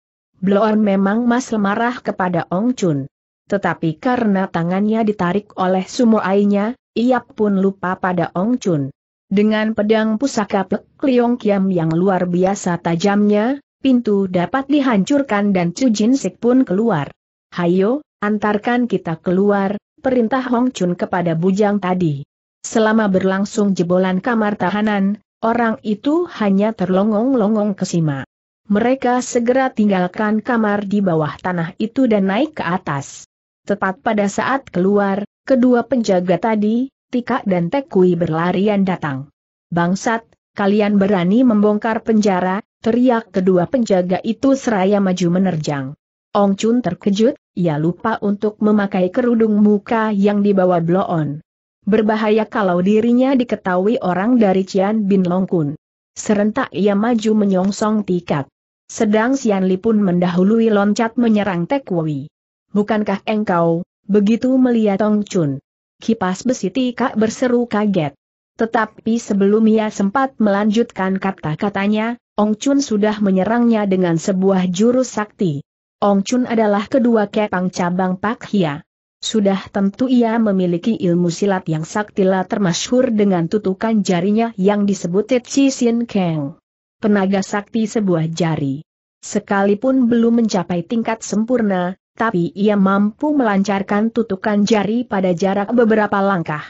Bloon memang masih marah kepada Ong Chun. Tetapi karena tangannya ditarik oleh sumo ainya, ia pun lupa pada Ong Chun. Dengan pedang pusaka Pek Liong Kiam yang luar biasa tajamnya, pintu dapat dihancurkan dan Chu Jin Sik pun keluar. Hayo, antarkan kita keluar, perintah Hong Chun kepada bujang tadi. Selama berlangsung jebolan kamar tahanan, orang itu hanya terlongong-longong kesima. Mereka segera tinggalkan kamar di bawah tanah itu dan naik ke atas. Tepat pada saat keluar, kedua penjaga tadi, Tika dan Tekui berlarian datang. Bangsat, kalian berani membongkar penjara, teriak kedua penjaga itu seraya maju menerjang. Ong Chun terkejut, ia lupa untuk memakai kerudung muka yang dibawa Bloon. Berbahaya kalau dirinya diketahui orang dari Cian Bin Long Kun. Serentak ia maju menyongsong tikak. Sedang Sian Li pun mendahului loncat menyerang Tekwi. Bukankah engkau, begitu melihat Ong Chun, kipas besi Tika berseru kaget. Tetapi sebelum ia sempat melanjutkan kata-katanya, Ong Chun sudah menyerangnya dengan sebuah jurus sakti. Ong Chun adalah kedua kepang cabang Pak Hia. Sudah tentu ia memiliki ilmu silat yang saktilah termasyhur dengan tutukan jarinya yang disebut Tetsi Sin Keng. Penaga sakti sebuah jari. Sekalipun belum mencapai tingkat sempurna, tapi ia mampu melancarkan tutukan jari pada jarak beberapa langkah.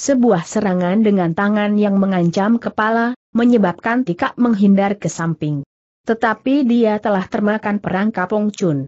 Sebuah serangan dengan tangan yang mengancam kepala, menyebabkan Tika menghindar ke samping. Tetapi dia telah termakan perangkap Kapong Chun.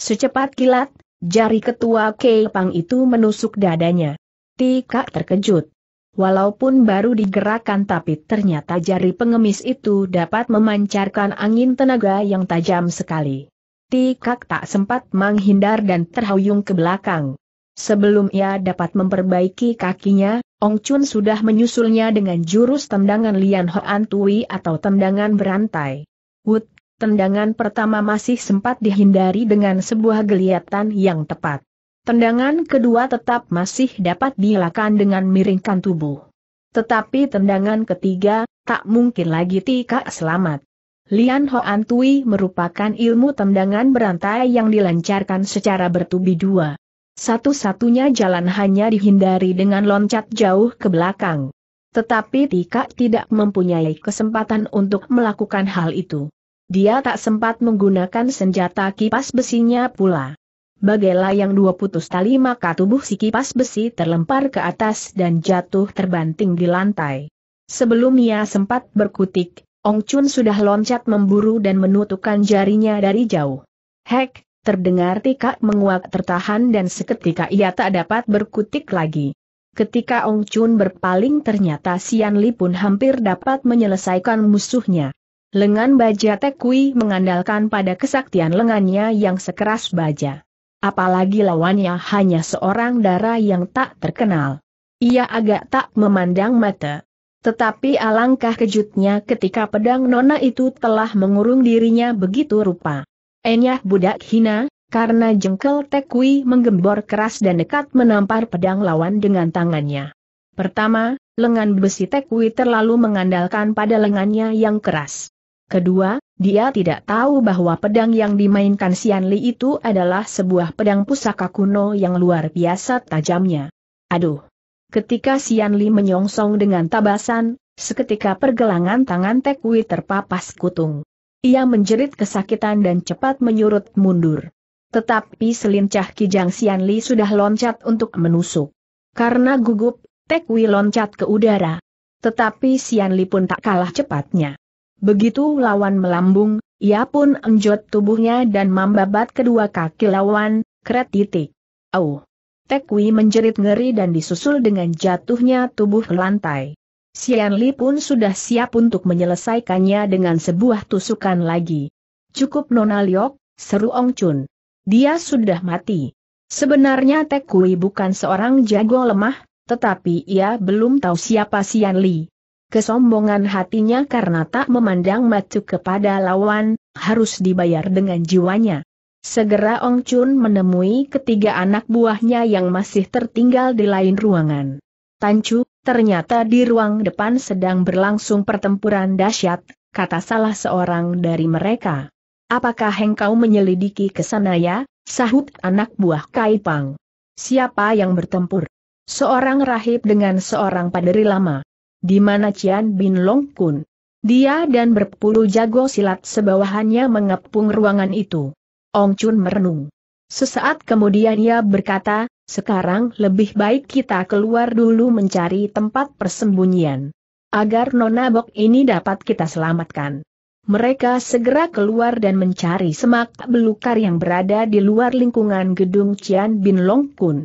Secepat kilat, jari ketua Kei Pang itu menusuk dadanya. Tika terkejut. Walaupun baru digerakkan tapi ternyata jari pengemis itu dapat memancarkan angin tenaga yang tajam sekali. Tikak tak sempat menghindar dan terhuyung ke belakang. Sebelum ia dapat memperbaiki kakinya, Ong Chun sudah menyusulnya dengan jurus tendangan Lian Hoan Tui atau tendangan berantai. Wut, tendangan pertama masih sempat dihindari dengan sebuah geliatan yang tepat. Tendangan kedua tetap masih dapat dilakukan dengan miringkan tubuh. Tetapi tendangan ketiga, tak mungkin lagi Tika selamat. Lian Hoan Tui merupakan ilmu tendangan berantai yang dilancarkan secara bertubi dua. Satu-satunya jalan hanya dihindari dengan loncat jauh ke belakang. Tetapi Tika tidak mempunyai kesempatan untuk melakukan hal itu. Dia tak sempat menggunakan senjata kipas besinya pula. Bagailah yang dua putus tali maka tubuh si kipas besi terlempar ke atas dan jatuh terbanting di lantai. Sebelum ia sempat berkutik, Ong Chun sudah loncat memburu dan menutupkan jarinya dari jauh. Hek, terdengar tika menguak tertahan dan seketika ia tak dapat berkutik lagi. Ketika Ong Chun berpaling ternyata Sian Li pun hampir dapat menyelesaikan musuhnya. Lengan baja Tekui mengandalkan pada kesaktian lengannya yang sekeras baja. Apalagi lawannya hanya seorang darah yang tak terkenal. Ia agak tak memandang mata. Tetapi alangkah kejutnya ketika pedang nona itu telah mengurung dirinya begitu rupa. Enyah budak hina, karena jengkel tekui menggembor keras dan dekat menampar pedang lawan dengan tangannya. Pertama, lengan besi tekui terlalu mengandalkan pada lengannya yang keras. Kedua, dia tidak tahu bahwa pedang yang dimainkan Sian itu adalah sebuah pedang pusaka kuno yang luar biasa tajamnya. Aduh! Ketika Sian Li menyongsong dengan tabasan, seketika pergelangan tangan Tekwi terpapas kutung. Ia menjerit kesakitan dan cepat menyurut mundur. Tetapi selincah Kijang Sian Li sudah loncat untuk menusuk. Karena gugup, Tekwi loncat ke udara. Tetapi Sian Li pun tak kalah cepatnya. Begitu lawan melambung, ia pun enjot tubuhnya dan membabat kedua kaki lawan, kret titik. Oh. Tekwi menjerit ngeri dan disusul dengan jatuhnya tubuh lantai. Sian Li pun sudah siap untuk menyelesaikannya dengan sebuah tusukan lagi. Cukup Nona Liok, seru Ong Chun. Dia sudah mati. Sebenarnya Tekui bukan seorang jago lemah, tetapi ia belum tahu siapa Sian Li. Kesombongan hatinya karena tak memandang matuk kepada lawan, harus dibayar dengan jiwanya. Segera Ong Chun menemui ketiga anak buahnya yang masih tertinggal di lain ruangan. Tan Chu, ternyata di ruang depan sedang berlangsung pertempuran dahsyat, kata salah seorang dari mereka. Apakah engkau menyelidiki ke sana ya, sahut anak buah Kai Pang. Siapa yang bertempur? Seorang rahib dengan seorang paderi lama. Di mana Cian Bin Long Kun? Dia dan berpuluh jago silat sebawahannya mengepung ruangan itu. Ong Chun merenung. Sesaat kemudian ia berkata, sekarang lebih baik kita keluar dulu mencari tempat persembunyian. Agar Nona Bok ini dapat kita selamatkan. Mereka segera keluar dan mencari semak belukar yang berada di luar lingkungan gedung Cian Bin Long Kun.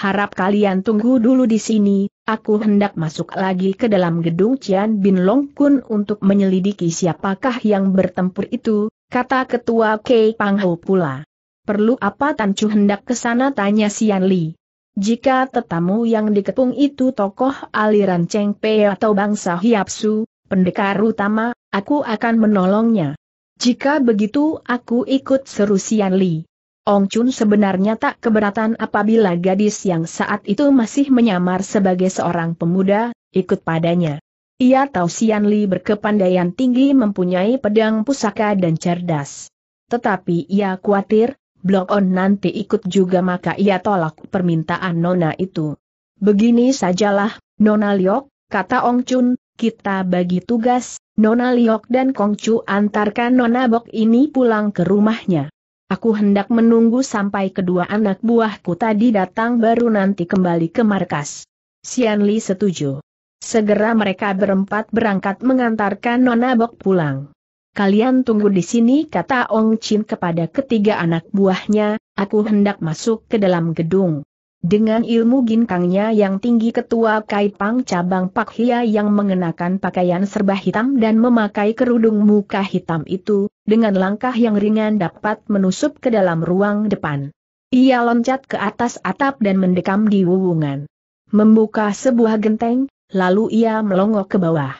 Harap kalian tunggu dulu di sini, aku hendak masuk lagi ke dalam gedung Cian Bin Long Kun untuk menyelidiki siapakah yang bertempur itu, kata ketua Kei Pangho pula. Perlu apa tan Chu hendak ke sana tanya Sian Li. Jika tetamu yang dikepung itu tokoh aliran Cheng Pei atau bangsa Hiapsu, pendekar utama, aku akan menolongnya. Jika begitu aku ikut seru Sian Li. Ong Chun sebenarnya tak keberatan apabila gadis yang saat itu masih menyamar sebagai seorang pemuda, ikut padanya. Ia tahu Sian Li berkepandaian tinggi mempunyai pedang pusaka dan cerdas. Tetapi ia khawatir, Blok On nanti ikut juga maka ia tolak permintaan Nona itu. Begini sajalah, Nona Liok, kata Ong Chun, kita bagi tugas, Nona Liok dan Kong Chu antarkan Nona Bok ini pulang ke rumahnya. Aku hendak menunggu sampai kedua anak buahku tadi datang baru nanti kembali ke markas. Sian Li setuju. Segera mereka berempat berangkat mengantarkan Nona Bok pulang. Kalian tunggu di sini kata Ong Chin kepada ketiga anak buahnya, aku hendak masuk ke dalam gedung. Dengan ilmu ginkangnya yang tinggi ketua Kaipang cabang Pak Hia yang mengenakan pakaian serba hitam dan memakai kerudung muka hitam itu, dengan langkah yang ringan dapat menusup ke dalam ruang depan. Ia loncat ke atas atap dan mendekam di wuwungan. Membuka sebuah genteng, Lalu ia melongok ke bawah.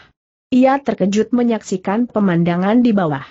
Ia terkejut menyaksikan pemandangan di bawah.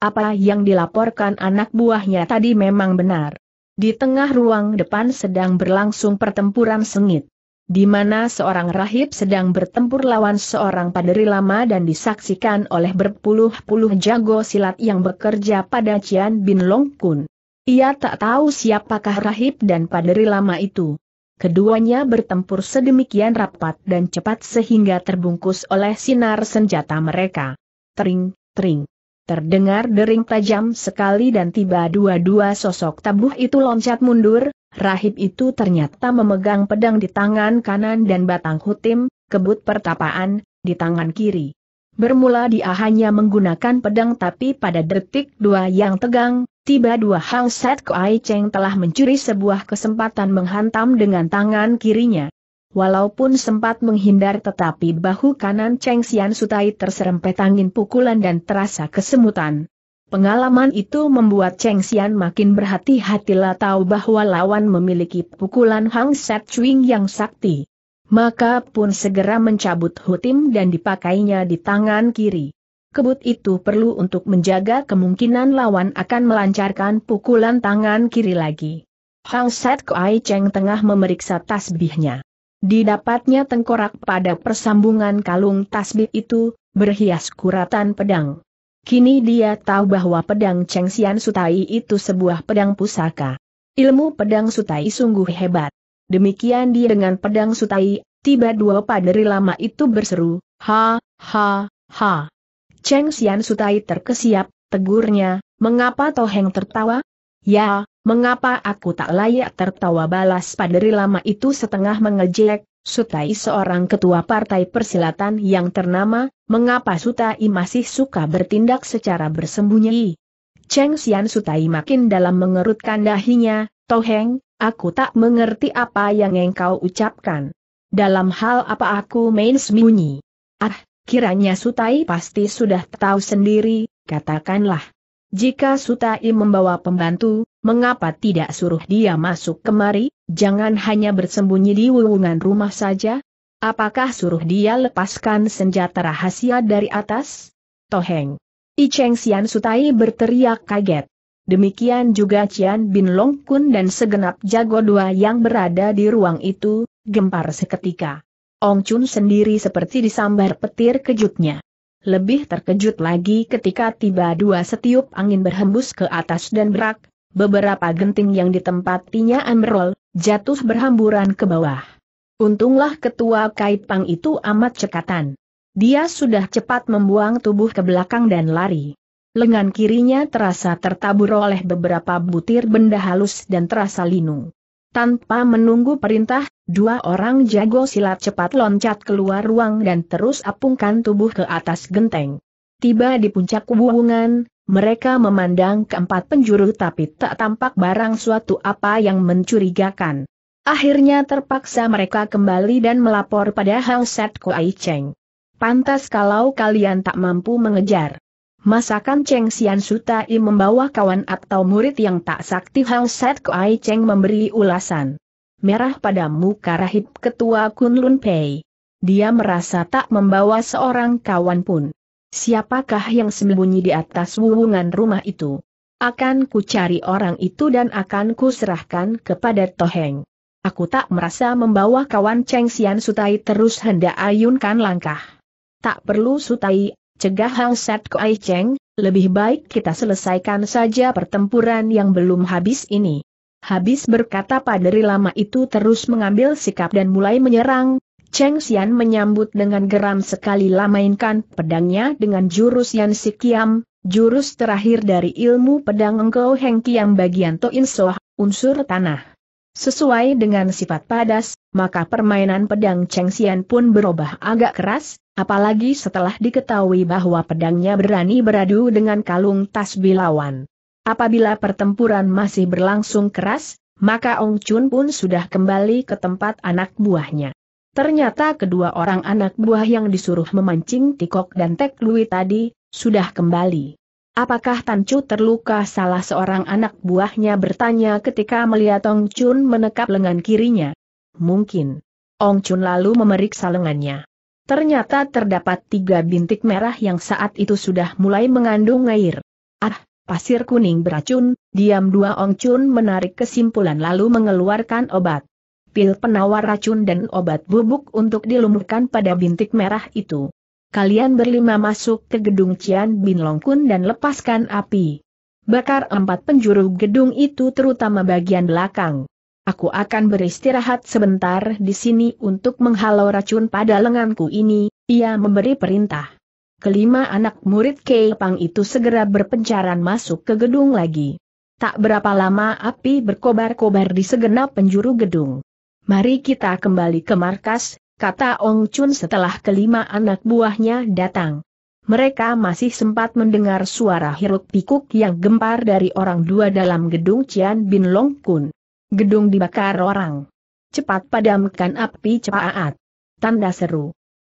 Apa yang dilaporkan anak buahnya tadi memang benar. Di tengah ruang depan sedang berlangsung pertempuran sengit. Di mana seorang rahib sedang bertempur lawan seorang paderi lama dan disaksikan oleh berpuluh-puluh jago silat yang bekerja pada Cian Bin Long Kun. Ia tak tahu siapakah rahib dan paderi lama itu. Keduanya bertempur sedemikian rapat dan cepat sehingga terbungkus oleh sinar senjata mereka. Tering, tering. Terdengar dering tajam sekali dan tiba dua-dua sosok tabuh itu loncat mundur, rahib itu ternyata memegang pedang di tangan kanan dan batang hutim, kebut pertapaan, di tangan kiri. Bermula dia hanya menggunakan pedang tapi pada detik dua yang tegang, tiba dua Hang Set Kuai Cheng telah mencuri sebuah kesempatan menghantam dengan tangan kirinya. Walaupun sempat menghindar tetapi bahu kanan Cheng Xian Sutai terserempet angin pukulan dan terasa kesemutan. Pengalaman itu membuat Cheng Xian makin berhati-hatilah tahu bahwa lawan memiliki pukulan Hang Set Chuing yang sakti. Maka pun segera mencabut hutim dan dipakainya di tangan kiri. Kebut itu perlu untuk menjaga kemungkinan lawan akan melancarkan pukulan tangan kiri lagi. Hang Set Kuai Cheng tengah memeriksa tasbihnya. Didapatnya tengkorak pada persambungan kalung tasbih itu, berhias kuratan pedang. Kini dia tahu bahwa pedang Cheng Xian Sutai itu sebuah pedang pusaka. Ilmu pedang Sutai sungguh hebat. Demikian dia dengan pedang Sutai, tiba dua paderi lama itu berseru, ha, ha, ha. Cheng Xian Sutai terkesiap, tegurnya, mengapa Toheng tertawa? Ya, mengapa aku tak layak tertawa balas paderi lama itu setengah mengejek, Sutai seorang ketua partai persilatan yang ternama, mengapa Sutai masih suka bertindak secara bersembunyi? Cheng Xian Sutai makin dalam mengerutkan dahinya, Toheng, aku tak mengerti apa yang engkau ucapkan. Dalam hal apa aku main sembunyi? Ah, Kiranya Sutai pasti sudah tahu sendiri, katakanlah. Jika Sutai membawa pembantu, mengapa tidak suruh dia masuk kemari, jangan hanya bersembunyi di wulungan rumah saja? Apakah suruh dia lepaskan senjata rahasia dari atas? Toheng. Icheng Sian Sutai berteriak kaget. Demikian juga Cian Bin Long Kun dan segenap jago dua yang berada di ruang itu, gempar seketika. Ong Chun sendiri seperti disambar petir kejutnya. Lebih terkejut lagi ketika tiba dua setiup angin berhembus ke atas dan berak, beberapa genting yang ditempatinya amrol jatuh berhamburan ke bawah. Untunglah ketua Kaipang itu amat cekatan. Dia sudah cepat membuang tubuh ke belakang dan lari. Lengan kirinya terasa tertabur oleh beberapa butir benda halus dan terasa linu. Tanpa menunggu perintah, dua orang jago silat cepat loncat keluar ruang dan terus apungkan tubuh ke atas genteng. Tiba di puncak kubuungan, mereka memandang keempat penjuru tapi tak tampak barang suatu apa yang mencurigakan. Akhirnya terpaksa mereka kembali dan melapor pada Hang Set Kuai Cheng. Pantas kalau kalian tak mampu mengejar. Masakan Cheng Xian Sutai membawa kawan atau murid yang tak sakti Hang Set Kuai Cheng memberi ulasan. Merah pada muka rahib ketua Kunlun Pei. Dia merasa tak membawa seorang kawan pun. Siapakah yang sembunyi di atas wuwungan rumah itu? Akan ku cari orang itu dan akan ku serahkan kepada Toheng. Aku tak merasa membawa kawan Cheng Xian Sutai terus hendak ayunkan langkah. Tak perlu Sutai cegah Hang Sat Koai Cheng, lebih baik kita selesaikan saja pertempuran yang belum habis ini. Habis berkata paderi lama itu terus mengambil sikap dan mulai menyerang, Cheng Xian menyambut dengan geram sekali lamainkan pedangnya dengan jurus Yan Sikiam, jurus terakhir dari ilmu pedang Engkau Heng Kiam bagian Toin Soh, unsur tanah. Sesuai dengan sifat padas, maka permainan pedang Cheng Xian pun berubah agak keras, apalagi setelah diketahui bahwa pedangnya berani beradu dengan kalung tas bilawan. Apabila pertempuran masih berlangsung keras, maka Ong Chun pun sudah kembali ke tempat anak buahnya. Ternyata kedua orang anak buah yang disuruh memancing Tikok dan Tek Lui tadi, sudah kembali. Apakah Tan Chu terluka salah seorang anak buahnya bertanya ketika melihat Ong Chun menekap lengan kirinya. Mungkin. Ong Chun lalu memeriksa lengannya. Ternyata terdapat tiga bintik merah yang saat itu sudah mulai mengandung air. Ah, pasir kuning beracun, diam dua Ong Chun menarik kesimpulan lalu mengeluarkan obat. Pil penawar racun dan obat bubuk untuk dilumurkan pada bintik merah itu. Kalian berlima masuk ke gedung Cian Bin Longkun dan lepaskan api. Bakar empat penjuru gedung itu terutama bagian belakang. Aku akan beristirahat sebentar di sini untuk menghalau racun pada lenganku ini, ia memberi perintah. Kelima anak murid Kepang itu segera berpencaran masuk ke gedung lagi. Tak berapa lama api berkobar-kobar di segenap penjuru gedung. Mari kita kembali ke markas, kata Ong Chun setelah kelima anak buahnya datang. Mereka masih sempat mendengar suara hiruk pikuk yang gempar dari orang dua dalam gedung Cian Bin Long Kun. Gedung dibakar orang. Cepat padamkan api cepat. Tanda seru.